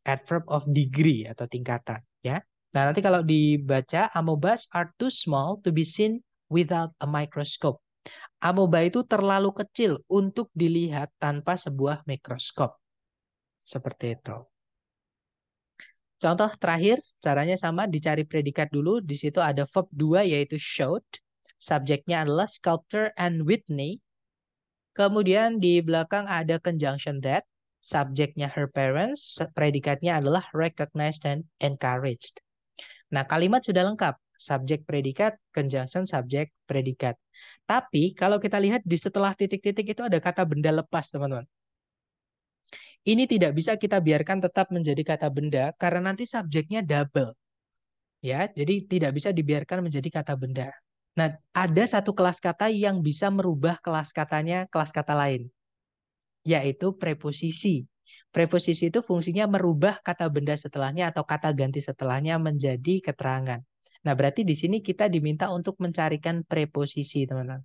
Adverb of degree atau tingkatan, ya. Nah, nanti kalau dibaca, amobas are too small to be seen without a microscope. Amoeba itu terlalu kecil untuk dilihat tanpa sebuah mikroskop. Seperti itu. Contoh terakhir, caranya sama, dicari predikat dulu. Di situ ada verb 2 yaitu showed. Subjeknya adalah sculptor and Whitney. Kemudian di belakang ada conjunction that. Subjeknya her parents, predikatnya adalah recognized and encouraged. Nah, kalimat sudah lengkap. Subjek predikat, conjunction subjek predikat. Tapi kalau kita lihat di setelah titik-titik itu ada kata benda lepas, teman-teman. Ini tidak bisa kita biarkan tetap menjadi kata benda karena nanti subjeknya double. Ya, jadi tidak bisa dibiarkan menjadi kata benda. Nah, ada satu kelas kata yang bisa merubah kelas katanya kelas kata lain, yaitu preposisi. Preposisi itu fungsinya merubah kata benda setelahnya atau kata ganti setelahnya menjadi keterangan. Nah, berarti di sini kita diminta untuk mencarikan preposisi, teman-teman.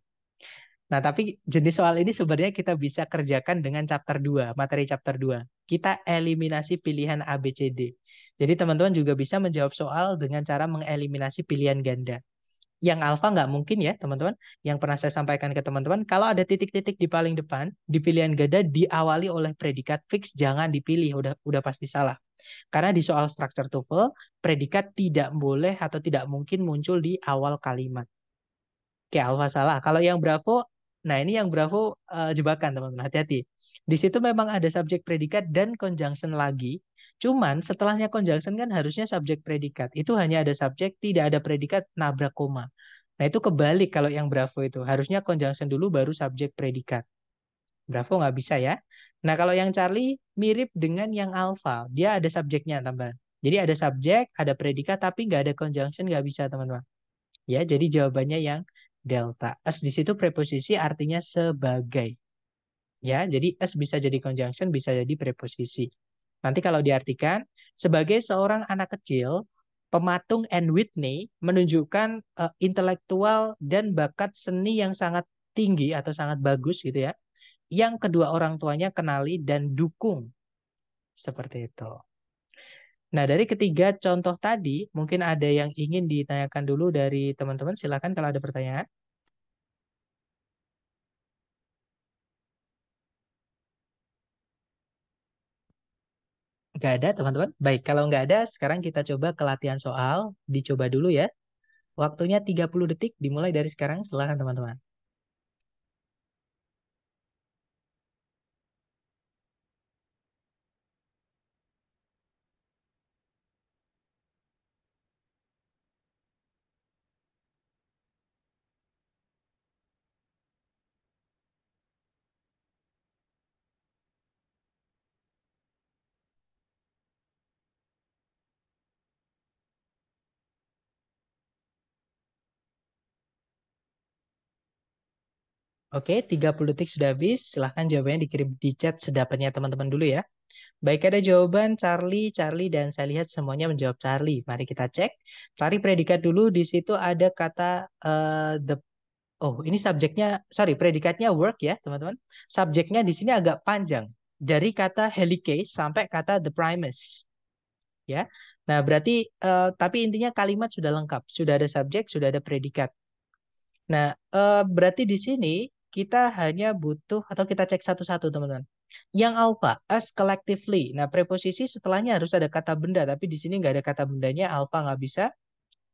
Nah, tapi jenis soal ini sebenarnya kita bisa kerjakan dengan chapter 2, materi chapter 2. Kita eliminasi pilihan A, B, C, D. Jadi teman-teman juga bisa menjawab soal dengan cara mengeliminasi pilihan ganda. Yang alfa nggak mungkin ya, teman-teman. Yang pernah saya sampaikan ke teman-teman, kalau ada titik-titik di paling depan, di pilihan ganda diawali oleh predikat fix, jangan dipilih, udah udah pasti salah. Karena di soal structure tuple, predikat tidak boleh atau tidak mungkin muncul di awal kalimat. Oke, alfa salah. Kalau yang bravo, Nah, ini yang Bravo uh, jebakan, teman-teman. Hati-hati. Di situ memang ada subjek predikat dan conjunction lagi. Cuman setelahnya conjunction kan harusnya subjek predikat. Itu hanya ada subjek, tidak ada predikat nabrak koma. Nah, itu kebalik kalau yang Bravo itu. Harusnya conjunction dulu baru subjek predikat. Bravo nggak bisa ya. Nah, kalau yang Charlie mirip dengan yang Alpha. Dia ada subjeknya, teman-teman. Jadi ada subjek, ada predikat, tapi nggak ada conjunction, nggak bisa, teman-teman. Ya, jadi jawabannya yang delta. s di situ preposisi artinya sebagai. Ya, jadi s bisa jadi conjunction, bisa jadi preposisi. Nanti kalau diartikan, sebagai seorang anak kecil, pematung and Whitney menunjukkan uh, intelektual dan bakat seni yang sangat tinggi atau sangat bagus gitu ya. Yang kedua orang tuanya kenali dan dukung. Seperti itu. Nah, dari ketiga contoh tadi, mungkin ada yang ingin ditanyakan dulu dari teman-teman. Silakan kalau ada pertanyaan. Nggak ada, teman-teman? Baik, kalau nggak ada, sekarang kita coba ke latihan soal. Dicoba dulu ya. Waktunya 30 detik, dimulai dari sekarang. Silahkan, teman-teman. Oke, 30 detik sudah habis. Silahkan jawabannya dikirim di chat sedapatnya teman-teman dulu ya. Baik, ada jawaban Charlie, Charlie, dan saya lihat semuanya menjawab Charlie. Mari kita cek. Cari predikat dulu. Di situ ada kata uh, the Oh, ini subjeknya, sorry, predikatnya work ya, teman-teman. Subjeknya di sini agak panjang. Dari kata helicase sampai kata the primus. Ya. Nah, berarti, uh, tapi intinya kalimat sudah lengkap. Sudah ada subjek, sudah ada predikat. Nah, uh, berarti di sini kita hanya butuh atau kita cek satu-satu teman-teman. Yang alpha, as collectively. Nah, preposisi setelahnya harus ada kata benda, tapi di sini nggak ada kata bendanya, alpha nggak bisa.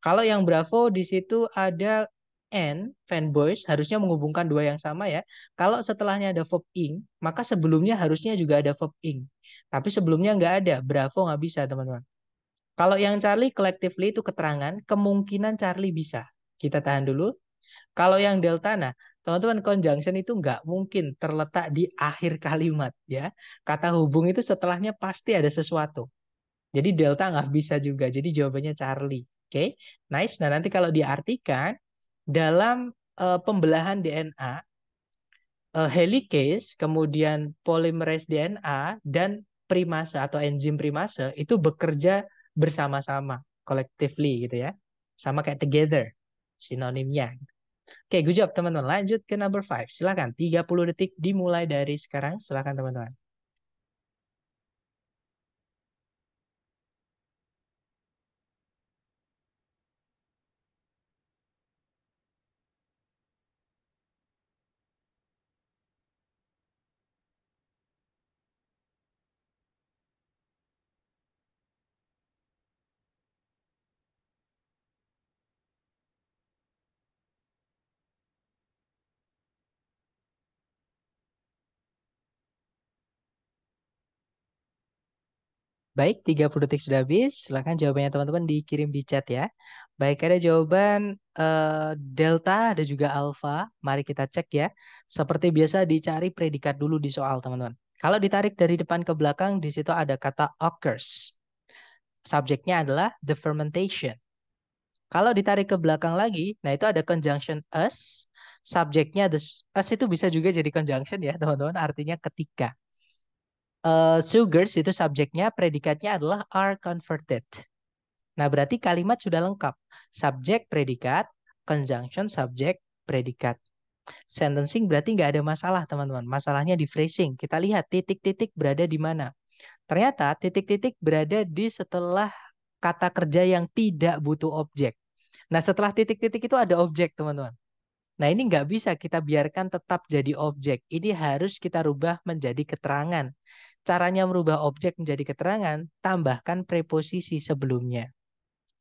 Kalau yang bravo, di situ ada n fanboys, harusnya menghubungkan dua yang sama ya. Kalau setelahnya ada verb ing, maka sebelumnya harusnya juga ada verb ing. Tapi sebelumnya nggak ada, bravo nggak bisa teman-teman. Kalau yang Charlie, collectively itu keterangan, kemungkinan Charlie bisa. Kita tahan dulu. Kalau yang delta, nah Teman-teman, conjunction itu nggak mungkin terletak di akhir kalimat. ya. Kata hubung itu setelahnya pasti ada sesuatu. Jadi delta nggak bisa juga. Jadi jawabannya Charlie. Oke, okay? nice. Nah, nanti kalau diartikan, dalam uh, pembelahan DNA, uh, eh, helikase, kemudian polimerase DNA, dan primase atau enzim primase itu bekerja bersama-sama, collectively gitu ya. Sama kayak together, sinonimnya. Oke, good job teman-teman. Lanjut ke number 5. Silakan 30 detik dimulai dari sekarang. Silakan teman-teman. Baik, 30 detik sudah habis. Silahkan jawabannya teman-teman dikirim di chat ya. Baik, ada jawaban uh, delta, ada juga alfa. Mari kita cek ya. Seperti biasa dicari predikat dulu di soal teman-teman. Kalau ditarik dari depan ke belakang, di situ ada kata occurs. Subjeknya adalah the fermentation. Kalau ditarik ke belakang lagi, nah itu ada conjunction as. Subjeknya us as itu bisa juga jadi conjunction ya teman-teman. Artinya ketika uh, sugars itu subjeknya, predikatnya adalah are converted. Nah, berarti kalimat sudah lengkap. Subjek, predikat, conjunction, subjek, predikat. Sentencing berarti nggak ada masalah, teman-teman. Masalahnya di phrasing. Kita lihat titik-titik berada di mana. Ternyata titik-titik berada di setelah kata kerja yang tidak butuh objek. Nah, setelah titik-titik itu ada objek, teman-teman. Nah, ini nggak bisa kita biarkan tetap jadi objek. Ini harus kita rubah menjadi keterangan. Caranya merubah objek menjadi keterangan, tambahkan preposisi sebelumnya.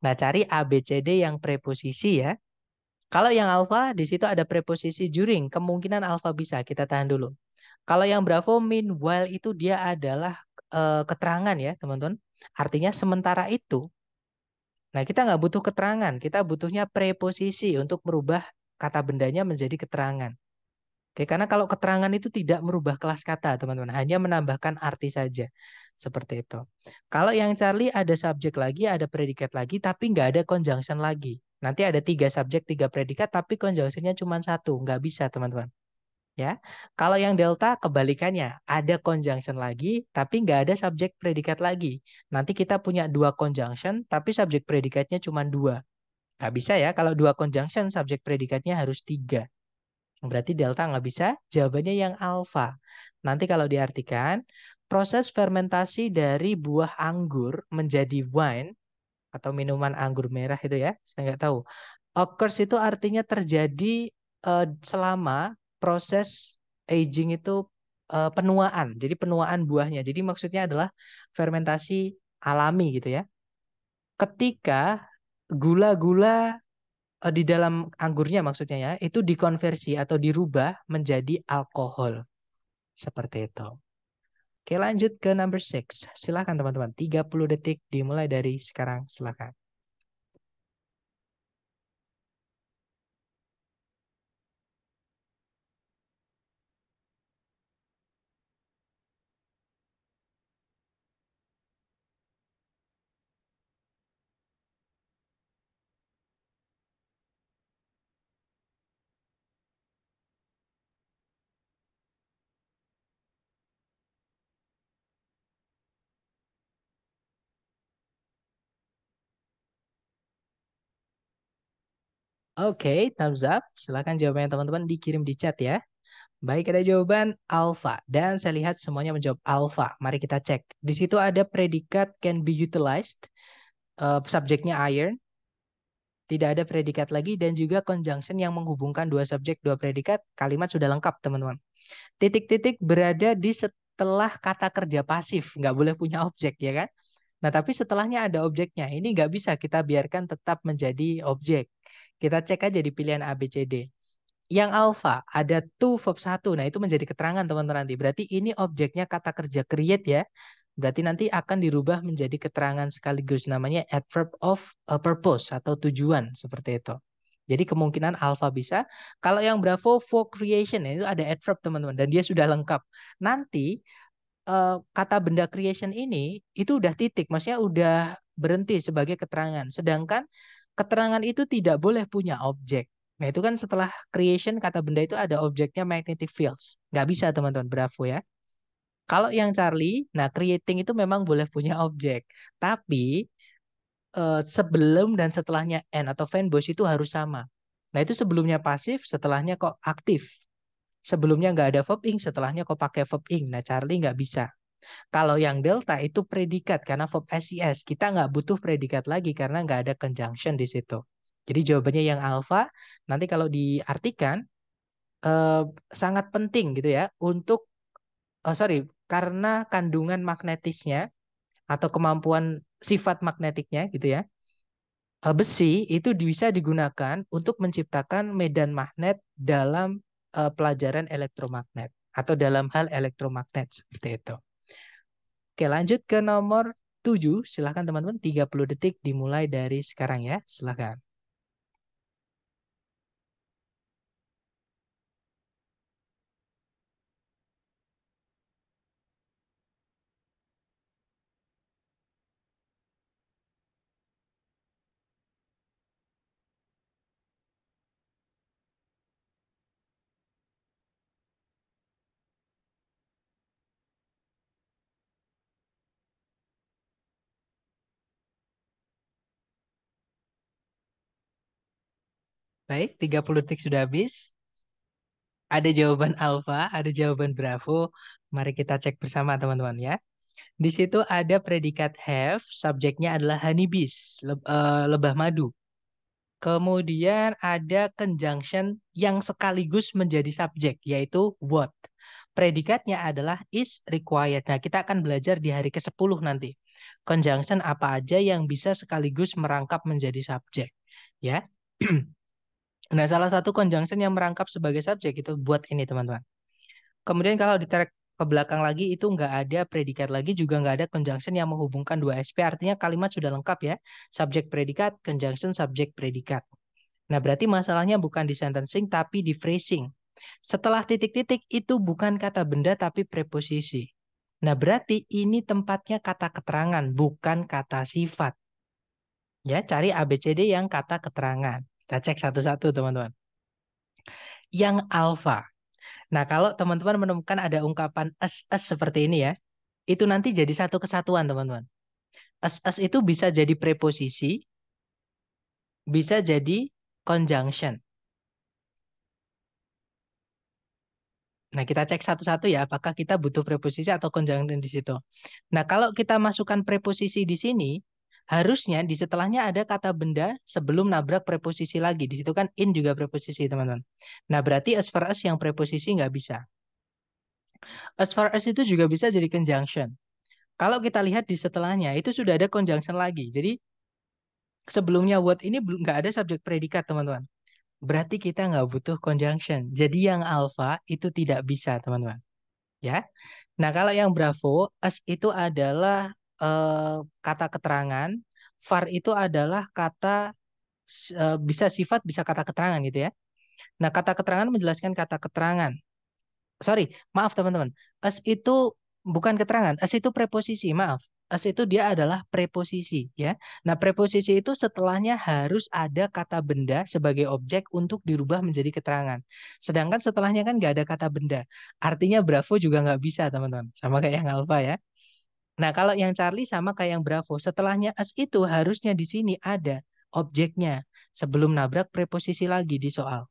Nah, cari ABCD yang preposisi ya. Kalau yang alfa, di situ ada preposisi juring. Kemungkinan alfa bisa, kita tahan dulu. Kalau yang bravo, meanwhile itu dia adalah e, keterangan ya, teman-teman. Artinya sementara itu. Nah, kita nggak butuh keterangan. Kita butuhnya preposisi untuk merubah kata bendanya menjadi keterangan. Oke, karena kalau keterangan itu tidak merubah kelas kata, teman-teman, hanya menambahkan arti saja. Seperti itu. Kalau yang Charlie ada subjek lagi, ada predikat lagi, tapi nggak ada conjunction lagi. Nanti ada tiga subjek, tiga predikat, tapi conjunctionnya cuma satu. Nggak bisa, teman-teman. Ya, Kalau yang delta, kebalikannya. Ada conjunction lagi, tapi nggak ada subjek predikat lagi. Nanti kita punya dua conjunction, tapi subjek predikatnya cuma dua. Nggak bisa ya, kalau dua conjunction, subjek predikatnya harus tiga. Berarti delta nggak bisa, jawabannya yang alfa. Nanti kalau diartikan, proses fermentasi dari buah anggur menjadi wine atau minuman anggur merah itu ya, saya nggak tahu. Occurs itu artinya terjadi uh, selama proses aging itu uh, penuaan. Jadi penuaan buahnya. Jadi maksudnya adalah fermentasi alami gitu ya. Ketika gula-gula Eh, di dalam anggurnya maksudnya ya, itu dikonversi atau dirubah menjadi alkohol. Seperti itu. Oke lanjut ke number six. Silahkan teman-teman, 30 detik dimulai dari sekarang. Silahkan. Oke, okay, thumbs up. Silahkan jawabannya teman-teman dikirim di chat ya. Baik, ada jawaban alpha. Dan saya lihat semuanya menjawab alpha. Mari kita cek. Di situ ada predikat can be utilized. Uh, subjeknya iron. Tidak ada predikat lagi. Dan juga conjunction yang menghubungkan dua subjek, dua predikat. Kalimat sudah lengkap, teman-teman. Titik-titik berada di setelah kata kerja pasif. Nggak boleh punya objek, ya kan? Nah, tapi setelahnya ada objeknya. Ini nggak bisa kita biarkan tetap menjadi objek kita cek aja di pilihan A, B, C, D. Yang alfa ada to verb 1. Nah, itu menjadi keterangan teman-teman nanti. Berarti ini objeknya kata kerja create ya. Berarti nanti akan dirubah menjadi keterangan sekaligus namanya adverb of a purpose atau tujuan seperti itu. Jadi kemungkinan alfa bisa. Kalau yang bravo for creation ya, itu ada adverb teman-teman dan dia sudah lengkap. Nanti eh, kata benda creation ini itu udah titik, maksudnya udah berhenti sebagai keterangan. Sedangkan keterangan itu tidak boleh punya objek. Nah itu kan setelah creation kata benda itu ada objeknya magnetic fields. Nggak bisa teman-teman, bravo ya. Kalau yang Charlie, nah creating itu memang boleh punya objek. Tapi eh, sebelum dan setelahnya N atau fanboys itu harus sama. Nah itu sebelumnya pasif, setelahnya kok aktif. Sebelumnya nggak ada verb ing, setelahnya kok pakai verb ing. Nah Charlie nggak bisa. Kalau yang delta itu predikat karena verb SES. Kita nggak butuh predikat lagi karena nggak ada conjunction di situ. Jadi jawabannya yang alpha nanti kalau diartikan eh, sangat penting gitu ya untuk oh sorry karena kandungan magnetisnya atau kemampuan sifat magnetiknya gitu ya eh, besi itu bisa digunakan untuk menciptakan medan magnet dalam eh, pelajaran elektromagnet atau dalam hal elektromagnet seperti itu. Oke, lanjut ke nomor 7. Silahkan teman-teman, 30 detik dimulai dari sekarang ya. Silahkan. Baik, 30 detik sudah habis. Ada jawaban alfa, ada jawaban bravo. Mari kita cek bersama teman-teman ya. Di situ ada predikat have, subjeknya adalah honeybees, eh, lebah madu. Kemudian ada conjunction yang sekaligus menjadi subjek, yaitu what. Predikatnya adalah is required. Nah, kita akan belajar di hari ke-10 nanti. Conjunction apa aja yang bisa sekaligus merangkap menjadi subjek. Ya. Nah, salah satu konjungsi yang merangkap sebagai subjek itu buat ini, teman-teman. Kemudian kalau ditarik ke belakang lagi itu nggak ada predikat lagi juga nggak ada konjungsi yang menghubungkan dua SP artinya kalimat sudah lengkap ya subjek predikat konjungsi subjek predikat nah berarti masalahnya bukan di sentencing tapi di phrasing setelah titik-titik itu bukan kata benda tapi preposisi nah berarti ini tempatnya kata keterangan bukan kata sifat ya cari ABCD yang kata keterangan kita cek satu-satu teman-teman. Yang alfa. Nah kalau teman-teman menemukan ada ungkapan es-es seperti ini ya. Itu nanti jadi satu kesatuan teman-teman. Es-es itu bisa jadi preposisi. Bisa jadi conjunction. Nah, kita cek satu-satu ya, apakah kita butuh preposisi atau konjungsi di situ. Nah, kalau kita masukkan preposisi di sini, harusnya di setelahnya ada kata benda sebelum nabrak preposisi lagi. Di situ kan in juga preposisi, teman-teman. Nah, berarti as far as yang preposisi nggak bisa. As far as itu juga bisa jadi conjunction. Kalau kita lihat di setelahnya, itu sudah ada conjunction lagi. Jadi, sebelumnya what ini nggak ada subjek predikat, teman-teman. Berarti kita nggak butuh conjunction. Jadi, yang alpha itu tidak bisa, teman-teman. Ya, Nah, kalau yang Bravo, as itu adalah uh, kata keterangan, far itu adalah kata uh, bisa sifat bisa kata keterangan gitu ya. Nah, kata keterangan menjelaskan kata keterangan. Sorry, maaf teman-teman. As itu bukan keterangan, as itu preposisi, maaf. As itu dia adalah preposisi ya. Nah, preposisi itu setelahnya harus ada kata benda sebagai objek untuk dirubah menjadi keterangan. Sedangkan setelahnya kan nggak ada kata benda. Artinya bravo juga nggak bisa, teman-teman. Sama kayak yang alfa ya. Nah, kalau yang Charlie sama kayak yang Bravo, setelahnya as itu harusnya di sini ada objeknya sebelum nabrak preposisi lagi di soal.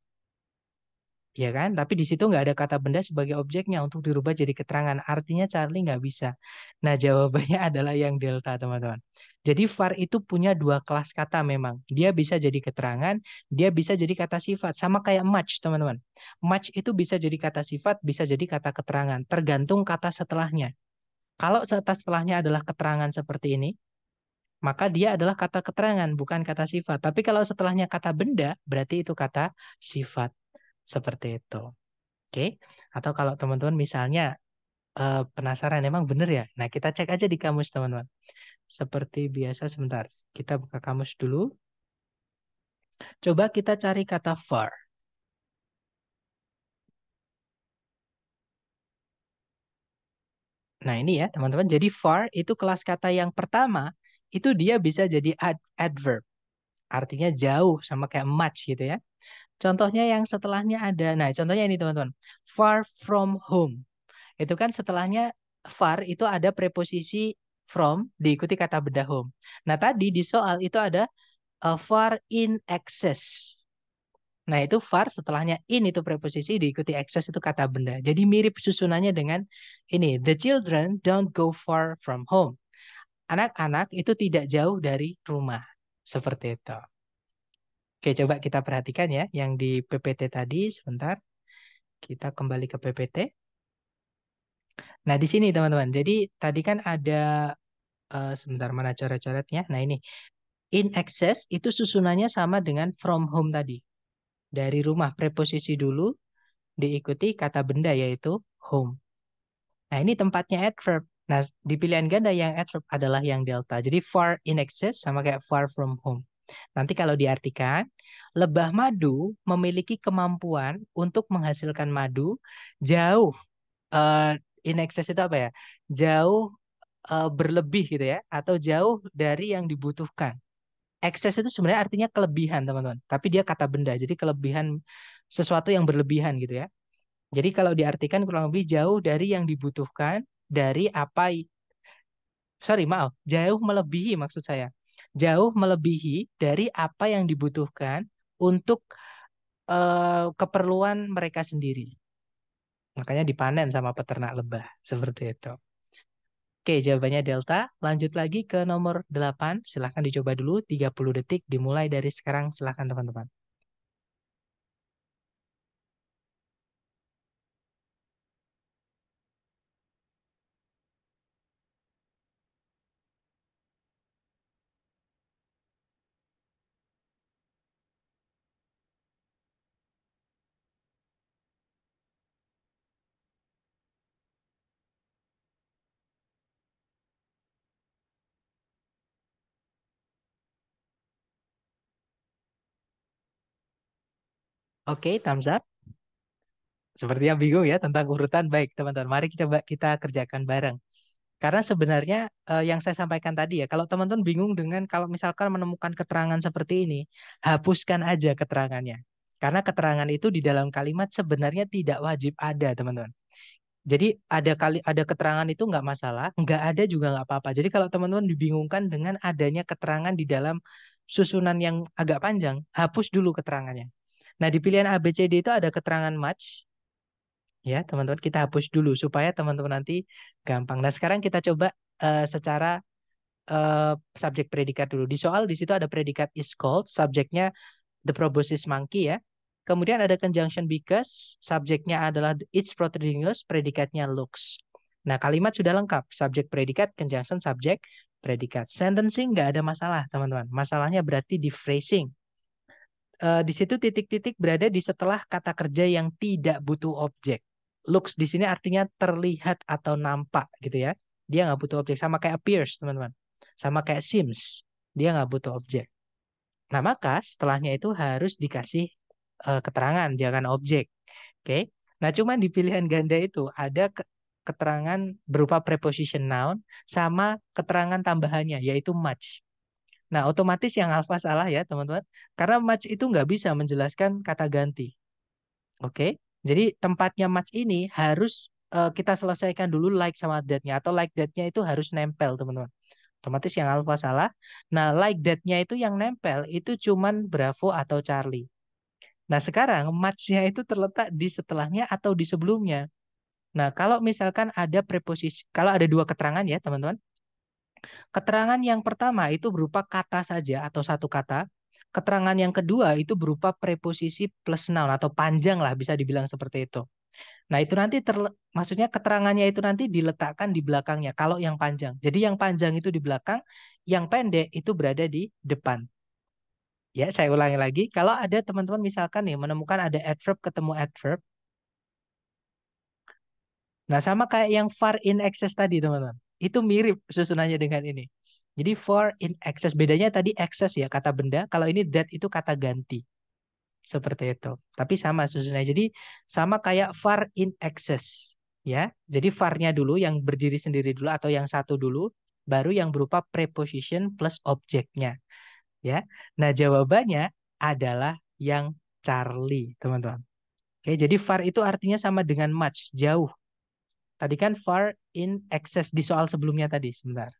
Ya kan? Tapi di situ nggak ada kata benda sebagai objeknya untuk dirubah jadi keterangan. Artinya Charlie nggak bisa. Nah, jawabannya adalah yang delta, teman-teman. Jadi var itu punya dua kelas kata memang. Dia bisa jadi keterangan, dia bisa jadi kata sifat. Sama kayak match, teman-teman. Match itu bisa jadi kata sifat, bisa jadi kata keterangan. Tergantung kata setelahnya. Kalau setelahnya adalah keterangan seperti ini, maka dia adalah kata keterangan, bukan kata sifat. Tapi kalau setelahnya kata benda, berarti itu kata sifat. Seperti itu. Oke? Atau kalau teman-teman misalnya uh, penasaran, emang benar ya? Nah, kita cek aja di kamus, teman-teman. Seperti biasa, sebentar. Kita buka kamus dulu. Coba kita cari kata for. Nah ini ya teman-teman, jadi far itu kelas kata yang pertama itu dia bisa jadi ad adverb. Artinya jauh sama kayak much gitu ya. Contohnya yang setelahnya ada, nah contohnya ini teman-teman, far from home. Itu kan setelahnya far itu ada preposisi from diikuti kata benda home. Nah tadi di soal itu ada uh, far in excess. Nah, itu var setelahnya in itu preposisi diikuti access itu kata benda. Jadi mirip susunannya dengan ini, the children don't go far from home. Anak-anak itu tidak jauh dari rumah. Seperti itu. Oke, coba kita perhatikan ya yang di PPT tadi sebentar. Kita kembali ke PPT. Nah, di sini teman-teman. Jadi tadi kan ada uh, sebentar mana coret-coretnya. Nah, ini in access itu susunannya sama dengan from home tadi dari rumah preposisi dulu diikuti kata benda yaitu home. Nah, ini tempatnya adverb. Nah, di pilihan ganda yang adverb adalah yang delta. Jadi far in excess sama kayak far from home. Nanti kalau diartikan, lebah madu memiliki kemampuan untuk menghasilkan madu jauh uh, in excess itu apa ya? Jauh uh, berlebih gitu ya atau jauh dari yang dibutuhkan excess itu sebenarnya artinya kelebihan teman-teman tapi dia kata benda jadi kelebihan sesuatu yang berlebihan gitu ya jadi kalau diartikan kurang lebih jauh dari yang dibutuhkan dari apa sorry maaf jauh melebihi maksud saya jauh melebihi dari apa yang dibutuhkan untuk uh, keperluan mereka sendiri makanya dipanen sama peternak lebah seperti itu Oke, jawabannya delta. Lanjut lagi ke nomor 8. Silahkan dicoba dulu 30 detik dimulai dari sekarang. Silahkan teman-teman. Oke, thumbs up. Seperti yang bingung ya tentang urutan. Baik, teman-teman, mari kita coba kita kerjakan bareng. Karena sebenarnya eh, yang saya sampaikan tadi ya, kalau teman-teman bingung dengan kalau misalkan menemukan keterangan seperti ini, hapuskan aja keterangannya. Karena keterangan itu di dalam kalimat sebenarnya tidak wajib ada, teman-teman. Jadi ada kali ada keterangan itu nggak masalah, nggak ada juga nggak apa-apa. Jadi kalau teman-teman dibingungkan dengan adanya keterangan di dalam susunan yang agak panjang, hapus dulu keterangannya. Nah, di pilihan ABCD itu ada keterangan match. Ya, teman-teman, kita hapus dulu supaya teman-teman nanti gampang. Nah, sekarang kita coba uh, secara uh, subjek predikat dulu. Di soal di situ ada predikat is called, subjeknya the proboscis monkey ya. Kemudian ada conjunction because, subjeknya adalah it's protridinus, predikatnya looks. Nah, kalimat sudah lengkap. Subjek predikat, conjunction subjek, predikat. Sentencing nggak ada masalah, teman-teman. Masalahnya berarti di phrasing uh, di situ titik-titik berada di setelah kata kerja yang tidak butuh objek. Looks di sini artinya terlihat atau nampak gitu ya. Dia nggak butuh objek. Sama kayak appears teman-teman. Sama kayak seems. Dia nggak butuh objek. Nah maka setelahnya itu harus dikasih uh, keterangan, jangan objek. Oke. Okay? Nah cuman di pilihan ganda itu ada ke keterangan berupa preposition noun sama keterangan tambahannya yaitu much. Nah, otomatis yang alfa salah ya, teman-teman. Karena match itu nggak bisa menjelaskan kata ganti. Oke? Jadi tempatnya match ini harus uh, kita selesaikan dulu like sama that-nya. Atau like that-nya itu harus nempel, teman-teman. Otomatis yang alfa salah. Nah, like that-nya itu yang nempel itu cuman Bravo atau Charlie. Nah, sekarang match-nya itu terletak di setelahnya atau di sebelumnya. Nah, kalau misalkan ada preposisi, kalau ada dua keterangan ya, teman-teman. Keterangan yang pertama itu berupa kata saja atau satu kata. Keterangan yang kedua itu berupa preposisi plus noun atau panjang lah bisa dibilang seperti itu. Nah, itu nanti ter, maksudnya keterangannya itu nanti diletakkan di belakangnya kalau yang panjang. Jadi yang panjang itu di belakang, yang pendek itu berada di depan. Ya, saya ulangi lagi. Kalau ada teman-teman misalkan nih menemukan ada adverb ketemu adverb. Nah, sama kayak yang far in excess tadi, teman-teman itu mirip susunannya dengan ini. Jadi for in excess bedanya tadi excess ya kata benda, kalau ini that itu kata ganti. Seperti itu. Tapi sama susunannya. Jadi sama kayak far in excess ya. Jadi farnya dulu yang berdiri sendiri dulu atau yang satu dulu, baru yang berupa preposition plus objeknya. Ya. Nah, jawabannya adalah yang Charlie, teman-teman. Oke, jadi far itu artinya sama dengan much, jauh. Tadi kan far in excess di soal sebelumnya tadi sebentar.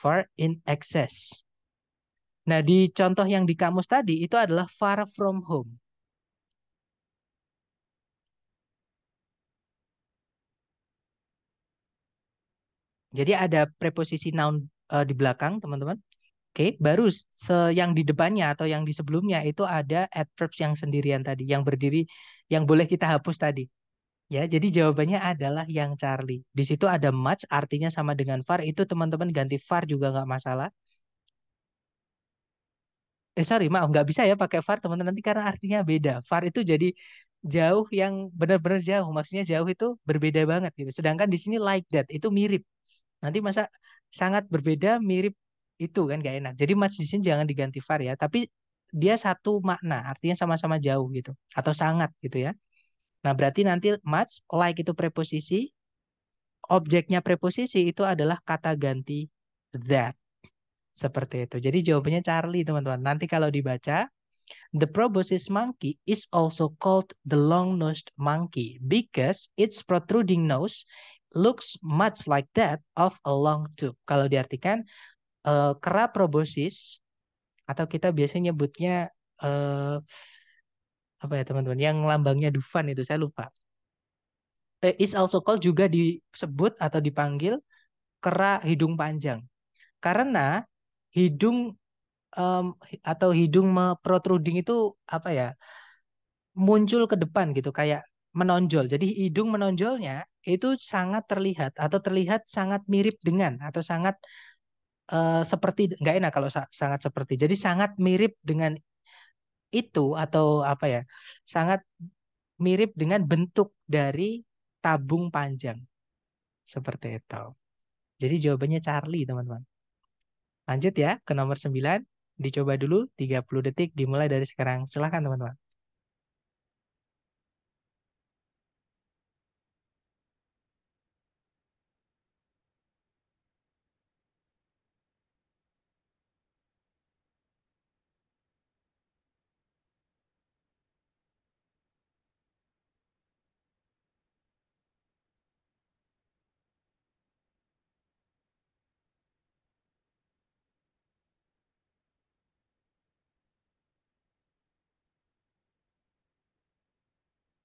Far in excess. Nah, di contoh yang di kamus tadi itu adalah far from home. Jadi ada preposisi noun uh, di belakang, teman-teman. Oke, okay. baru yang di depannya atau yang di sebelumnya itu ada adverbs yang sendirian tadi, yang berdiri, yang boleh kita hapus tadi. Ya, jadi jawabannya adalah yang Charlie. Di situ ada match, artinya sama dengan far. Itu teman-teman ganti far juga nggak masalah. Eh sorry, maaf nggak bisa ya pakai far, teman-teman nanti karena artinya beda. Far itu jadi jauh yang benar-benar jauh. Maksudnya jauh itu berbeda banget gitu. Sedangkan di sini like that itu mirip. Nanti masa sangat berbeda mirip itu kan gak enak. Jadi match di sini jangan diganti far ya. Tapi dia satu makna, artinya sama-sama jauh gitu atau sangat gitu ya. Nah, berarti nanti much like itu preposisi, objeknya preposisi itu adalah kata ganti that. Seperti itu. Jadi jawabannya Charlie, teman-teman. Nanti kalau dibaca, the proboscis monkey is also called the long-nosed monkey because its protruding nose looks much like that of a long tube. Kalau diartikan, uh, kera proboscis, atau kita biasanya nyebutnya uh, apa ya teman-teman yang lambangnya Dufan itu saya lupa eh, is also called juga disebut atau dipanggil kera hidung panjang karena hidung um, atau hidung protruding itu apa ya muncul ke depan gitu kayak menonjol jadi hidung menonjolnya itu sangat terlihat atau terlihat sangat mirip dengan atau sangat uh, seperti nggak enak kalau sa sangat seperti. Jadi sangat mirip dengan itu atau apa ya sangat mirip dengan bentuk dari tabung panjang seperti itu. Jadi jawabannya Charlie teman-teman. Lanjut ya ke nomor 9. Dicoba dulu 30 detik dimulai dari sekarang. Silahkan teman-teman.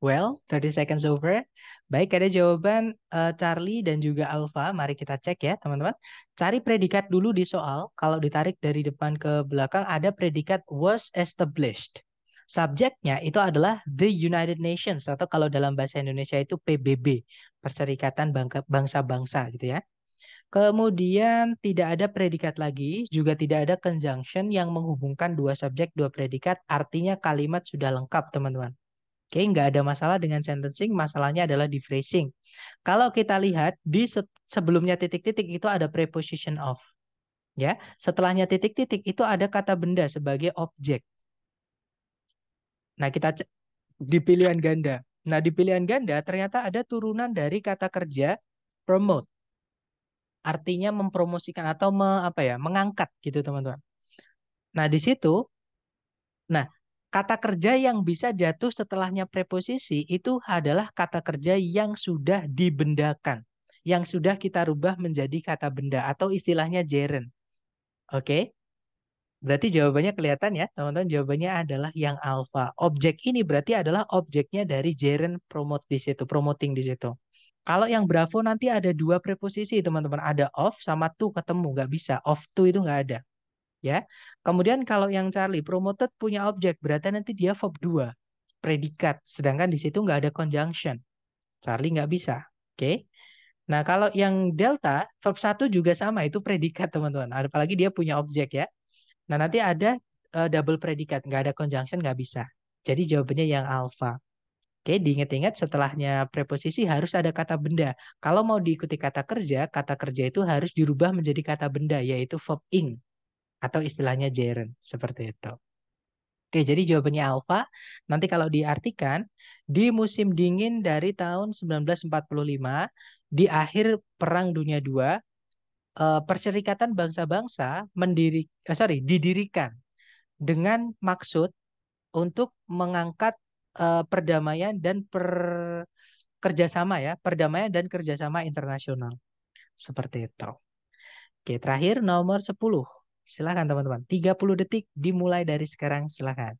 Well, 30 seconds over. Baik, ada jawaban uh, Charlie dan juga Alfa. Mari kita cek ya, teman-teman. Cari predikat dulu di soal. Kalau ditarik dari depan ke belakang, ada predikat was established. Subjeknya itu adalah the United Nations atau kalau dalam bahasa Indonesia itu PBB, Perserikatan Bangsa-Bangsa gitu ya. Kemudian tidak ada predikat lagi, juga tidak ada conjunction yang menghubungkan dua subjek, dua predikat, artinya kalimat sudah lengkap teman-teman. Oke, okay, nggak ada masalah dengan sentencing, masalahnya adalah di phrasing. Kalau kita lihat di sebelumnya titik-titik itu ada preposition of. Ya, setelahnya titik-titik itu ada kata benda sebagai objek. Nah, kita di pilihan ganda. Nah, di pilihan ganda ternyata ada turunan dari kata kerja promote. Artinya mempromosikan atau me, apa ya, mengangkat gitu, teman-teman. Nah, di situ Nah, kata kerja yang bisa jatuh setelahnya preposisi itu adalah kata kerja yang sudah dibendakan, yang sudah kita rubah menjadi kata benda atau istilahnya gerund. Oke. Berarti jawabannya kelihatan ya, teman-teman. Jawabannya adalah yang alfa. Objek ini berarti adalah objeknya dari gerund promote di situ, promoting di situ. Kalau yang Bravo nanti ada dua preposisi, teman-teman. Ada of sama to ketemu, nggak bisa. of to itu nggak ada ya. Kemudian kalau yang Charlie promoted punya objek berarti nanti dia verb 2 predikat sedangkan di situ nggak ada conjunction. Charlie nggak bisa. Oke. Okay? Nah, kalau yang delta verb 1 juga sama itu predikat, teman-teman. Apalagi dia punya objek ya. Nah, nanti ada uh, double predikat, nggak ada conjunction nggak bisa. Jadi jawabannya yang alpha. Oke, diingat-ingat setelahnya preposisi harus ada kata benda. Kalau mau diikuti kata kerja, kata kerja itu harus dirubah menjadi kata benda, yaitu verb ing atau istilahnya gerund seperti itu. Oke, jadi jawabannya alfa. Nanti kalau diartikan di musim dingin dari tahun 1945 di akhir Perang Dunia II eh, Perserikatan Bangsa-Bangsa mendiri oh, sorry didirikan dengan maksud untuk mengangkat uh, perdamaian dan per kerjasama ya perdamaian dan kerjasama internasional seperti itu. Oke, terakhir nomor 10. Silahkan teman-teman. 30 detik dimulai dari sekarang silahkan.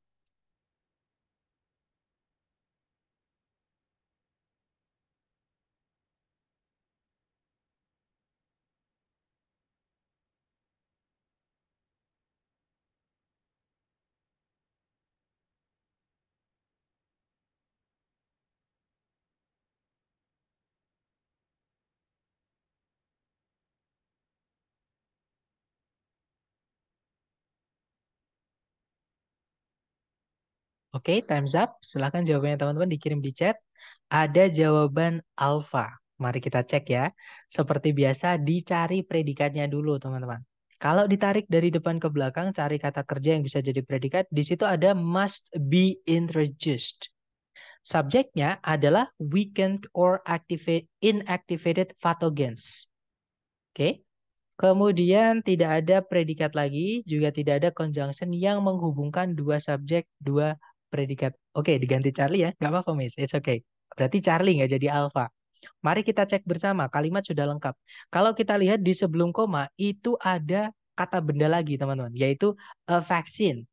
Oke, okay, time's up. Silahkan jawabannya teman-teman dikirim di chat. Ada jawaban alfa. Mari kita cek ya. Seperti biasa, dicari predikatnya dulu teman-teman. Kalau ditarik dari depan ke belakang, cari kata kerja yang bisa jadi predikat. Di situ ada must be introduced. Subjeknya adalah weakened or activate, inactivated pathogens. Oke, okay? Kemudian tidak ada predikat lagi, juga tidak ada conjunction yang menghubungkan dua subjek, dua predikat. Oke, okay, diganti Charlie ya. Gak apa-apa, Miss. It's okay. Berarti Charlie nggak jadi alfa. Mari kita cek bersama, kalimat sudah lengkap. Kalau kita lihat di sebelum koma, itu ada kata benda lagi, teman-teman. Yaitu a eh, vaccine.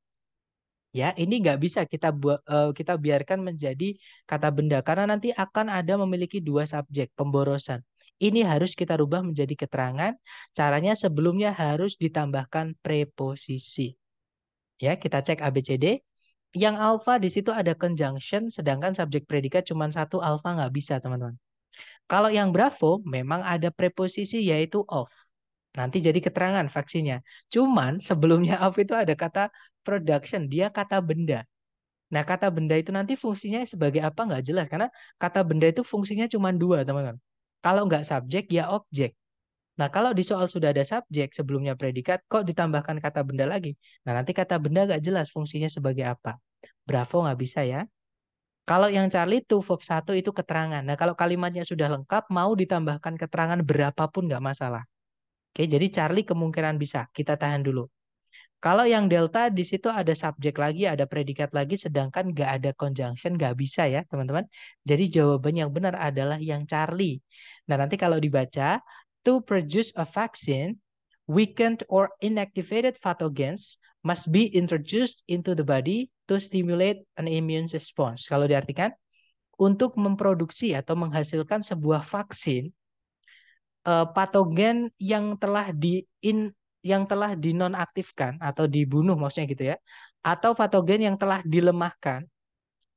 Ya, ini nggak bisa kita buat uh, kita biarkan menjadi kata benda karena nanti akan ada memiliki dua subjek pemborosan. Ini harus kita rubah menjadi keterangan. Caranya sebelumnya harus ditambahkan preposisi. Ya, kita cek ABCD yang alfa di situ ada conjunction, sedangkan subjek predikat cuma satu alfa nggak bisa, teman-teman. Kalau yang bravo memang ada preposisi yaitu of. Nanti jadi keterangan vaksinnya. Cuman sebelumnya of itu ada kata production, dia kata benda. Nah kata benda itu nanti fungsinya sebagai apa nggak jelas. Karena kata benda itu fungsinya cuma dua teman-teman. Kalau nggak subjek ya objek. Nah, kalau di soal sudah ada subjek, sebelumnya predikat, kok ditambahkan kata benda lagi? Nah, nanti kata benda gak jelas fungsinya sebagai apa. Bravo nggak bisa ya. Kalau yang Charlie itu, verb satu itu keterangan. Nah, kalau kalimatnya sudah lengkap, mau ditambahkan keterangan berapapun nggak masalah. Oke, jadi Charlie kemungkinan bisa. Kita tahan dulu. Kalau yang delta, di situ ada subjek lagi, ada predikat lagi, sedangkan gak ada conjunction, nggak bisa ya, teman-teman. Jadi jawaban yang benar adalah yang Charlie. Nah, nanti kalau dibaca, to produce a vaccine, weakened or inactivated pathogens must be introduced into the body to stimulate an immune response. Kalau diartikan, untuk memproduksi atau menghasilkan sebuah vaksin, uh, patogen yang telah di in, yang telah dinonaktifkan atau dibunuh maksudnya gitu ya, atau patogen yang telah dilemahkan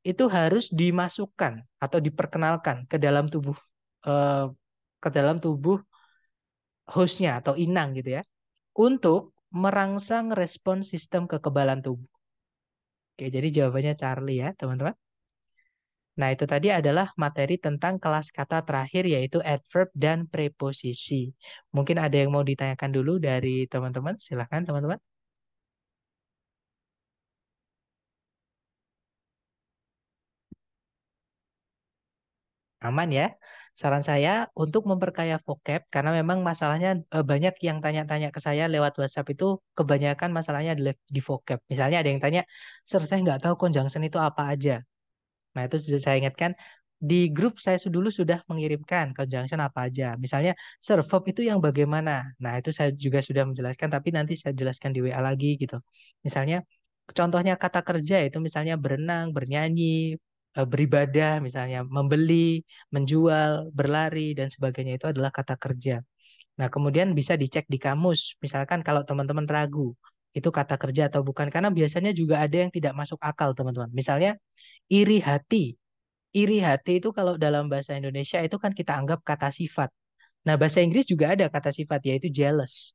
itu harus dimasukkan atau diperkenalkan ke dalam tubuh eh, ke dalam tubuh hostnya atau inang gitu ya untuk merangsang respon sistem kekebalan tubuh. Oke, jadi jawabannya Charlie ya, teman-teman. Nah, itu tadi adalah materi tentang kelas kata terakhir yaitu adverb dan preposisi. Mungkin ada yang mau ditanyakan dulu dari teman-teman. Silahkan teman-teman. Aman ya? Saran saya untuk memperkaya vocab karena memang masalahnya eh, banyak yang tanya-tanya ke saya lewat WhatsApp itu kebanyakan masalahnya di, vocab. Misalnya ada yang tanya, "Sir, saya nggak tahu conjunction itu apa aja." Nah, itu sudah saya ingatkan di grup saya dulu sudah mengirimkan conjunction apa aja. Misalnya Sir verb itu yang bagaimana. Nah, itu saya juga sudah menjelaskan tapi nanti saya jelaskan di WA lagi gitu. Misalnya contohnya kata kerja itu misalnya berenang, bernyanyi, Eh, beribadah misalnya membeli, menjual, berlari dan sebagainya itu adalah kata kerja. Nah, kemudian bisa dicek di kamus. Misalkan kalau teman-teman ragu itu kata kerja atau bukan karena biasanya juga ada yang tidak masuk akal, teman-teman. Misalnya iri hati. Iri hati itu kalau dalam bahasa Indonesia itu kan kita anggap kata sifat. Nah, bahasa Inggris juga ada kata sifat yaitu jealous.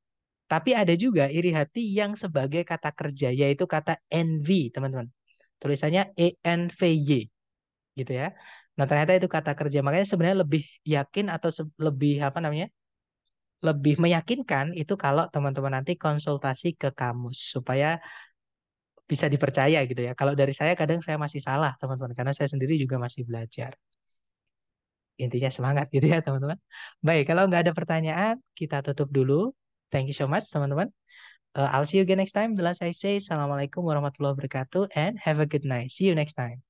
Tapi ada juga iri hati yang sebagai kata kerja yaitu kata envy, teman-teman. Tulisannya E N V Y gitu ya. Nah, ternyata itu kata kerja. Makanya sebenarnya lebih yakin atau lebih apa namanya? lebih meyakinkan itu kalau teman-teman nanti konsultasi ke kamus supaya bisa dipercaya gitu ya. Kalau dari saya kadang saya masih salah, teman-teman, karena saya sendiri juga masih belajar. Intinya semangat gitu ya, teman-teman. Baik, kalau nggak ada pertanyaan, kita tutup dulu. Thank you so much, teman-teman. Uh, I'll see you again next time. The last say, Assalamualaikum warahmatullahi wabarakatuh and have a good night. See you next time.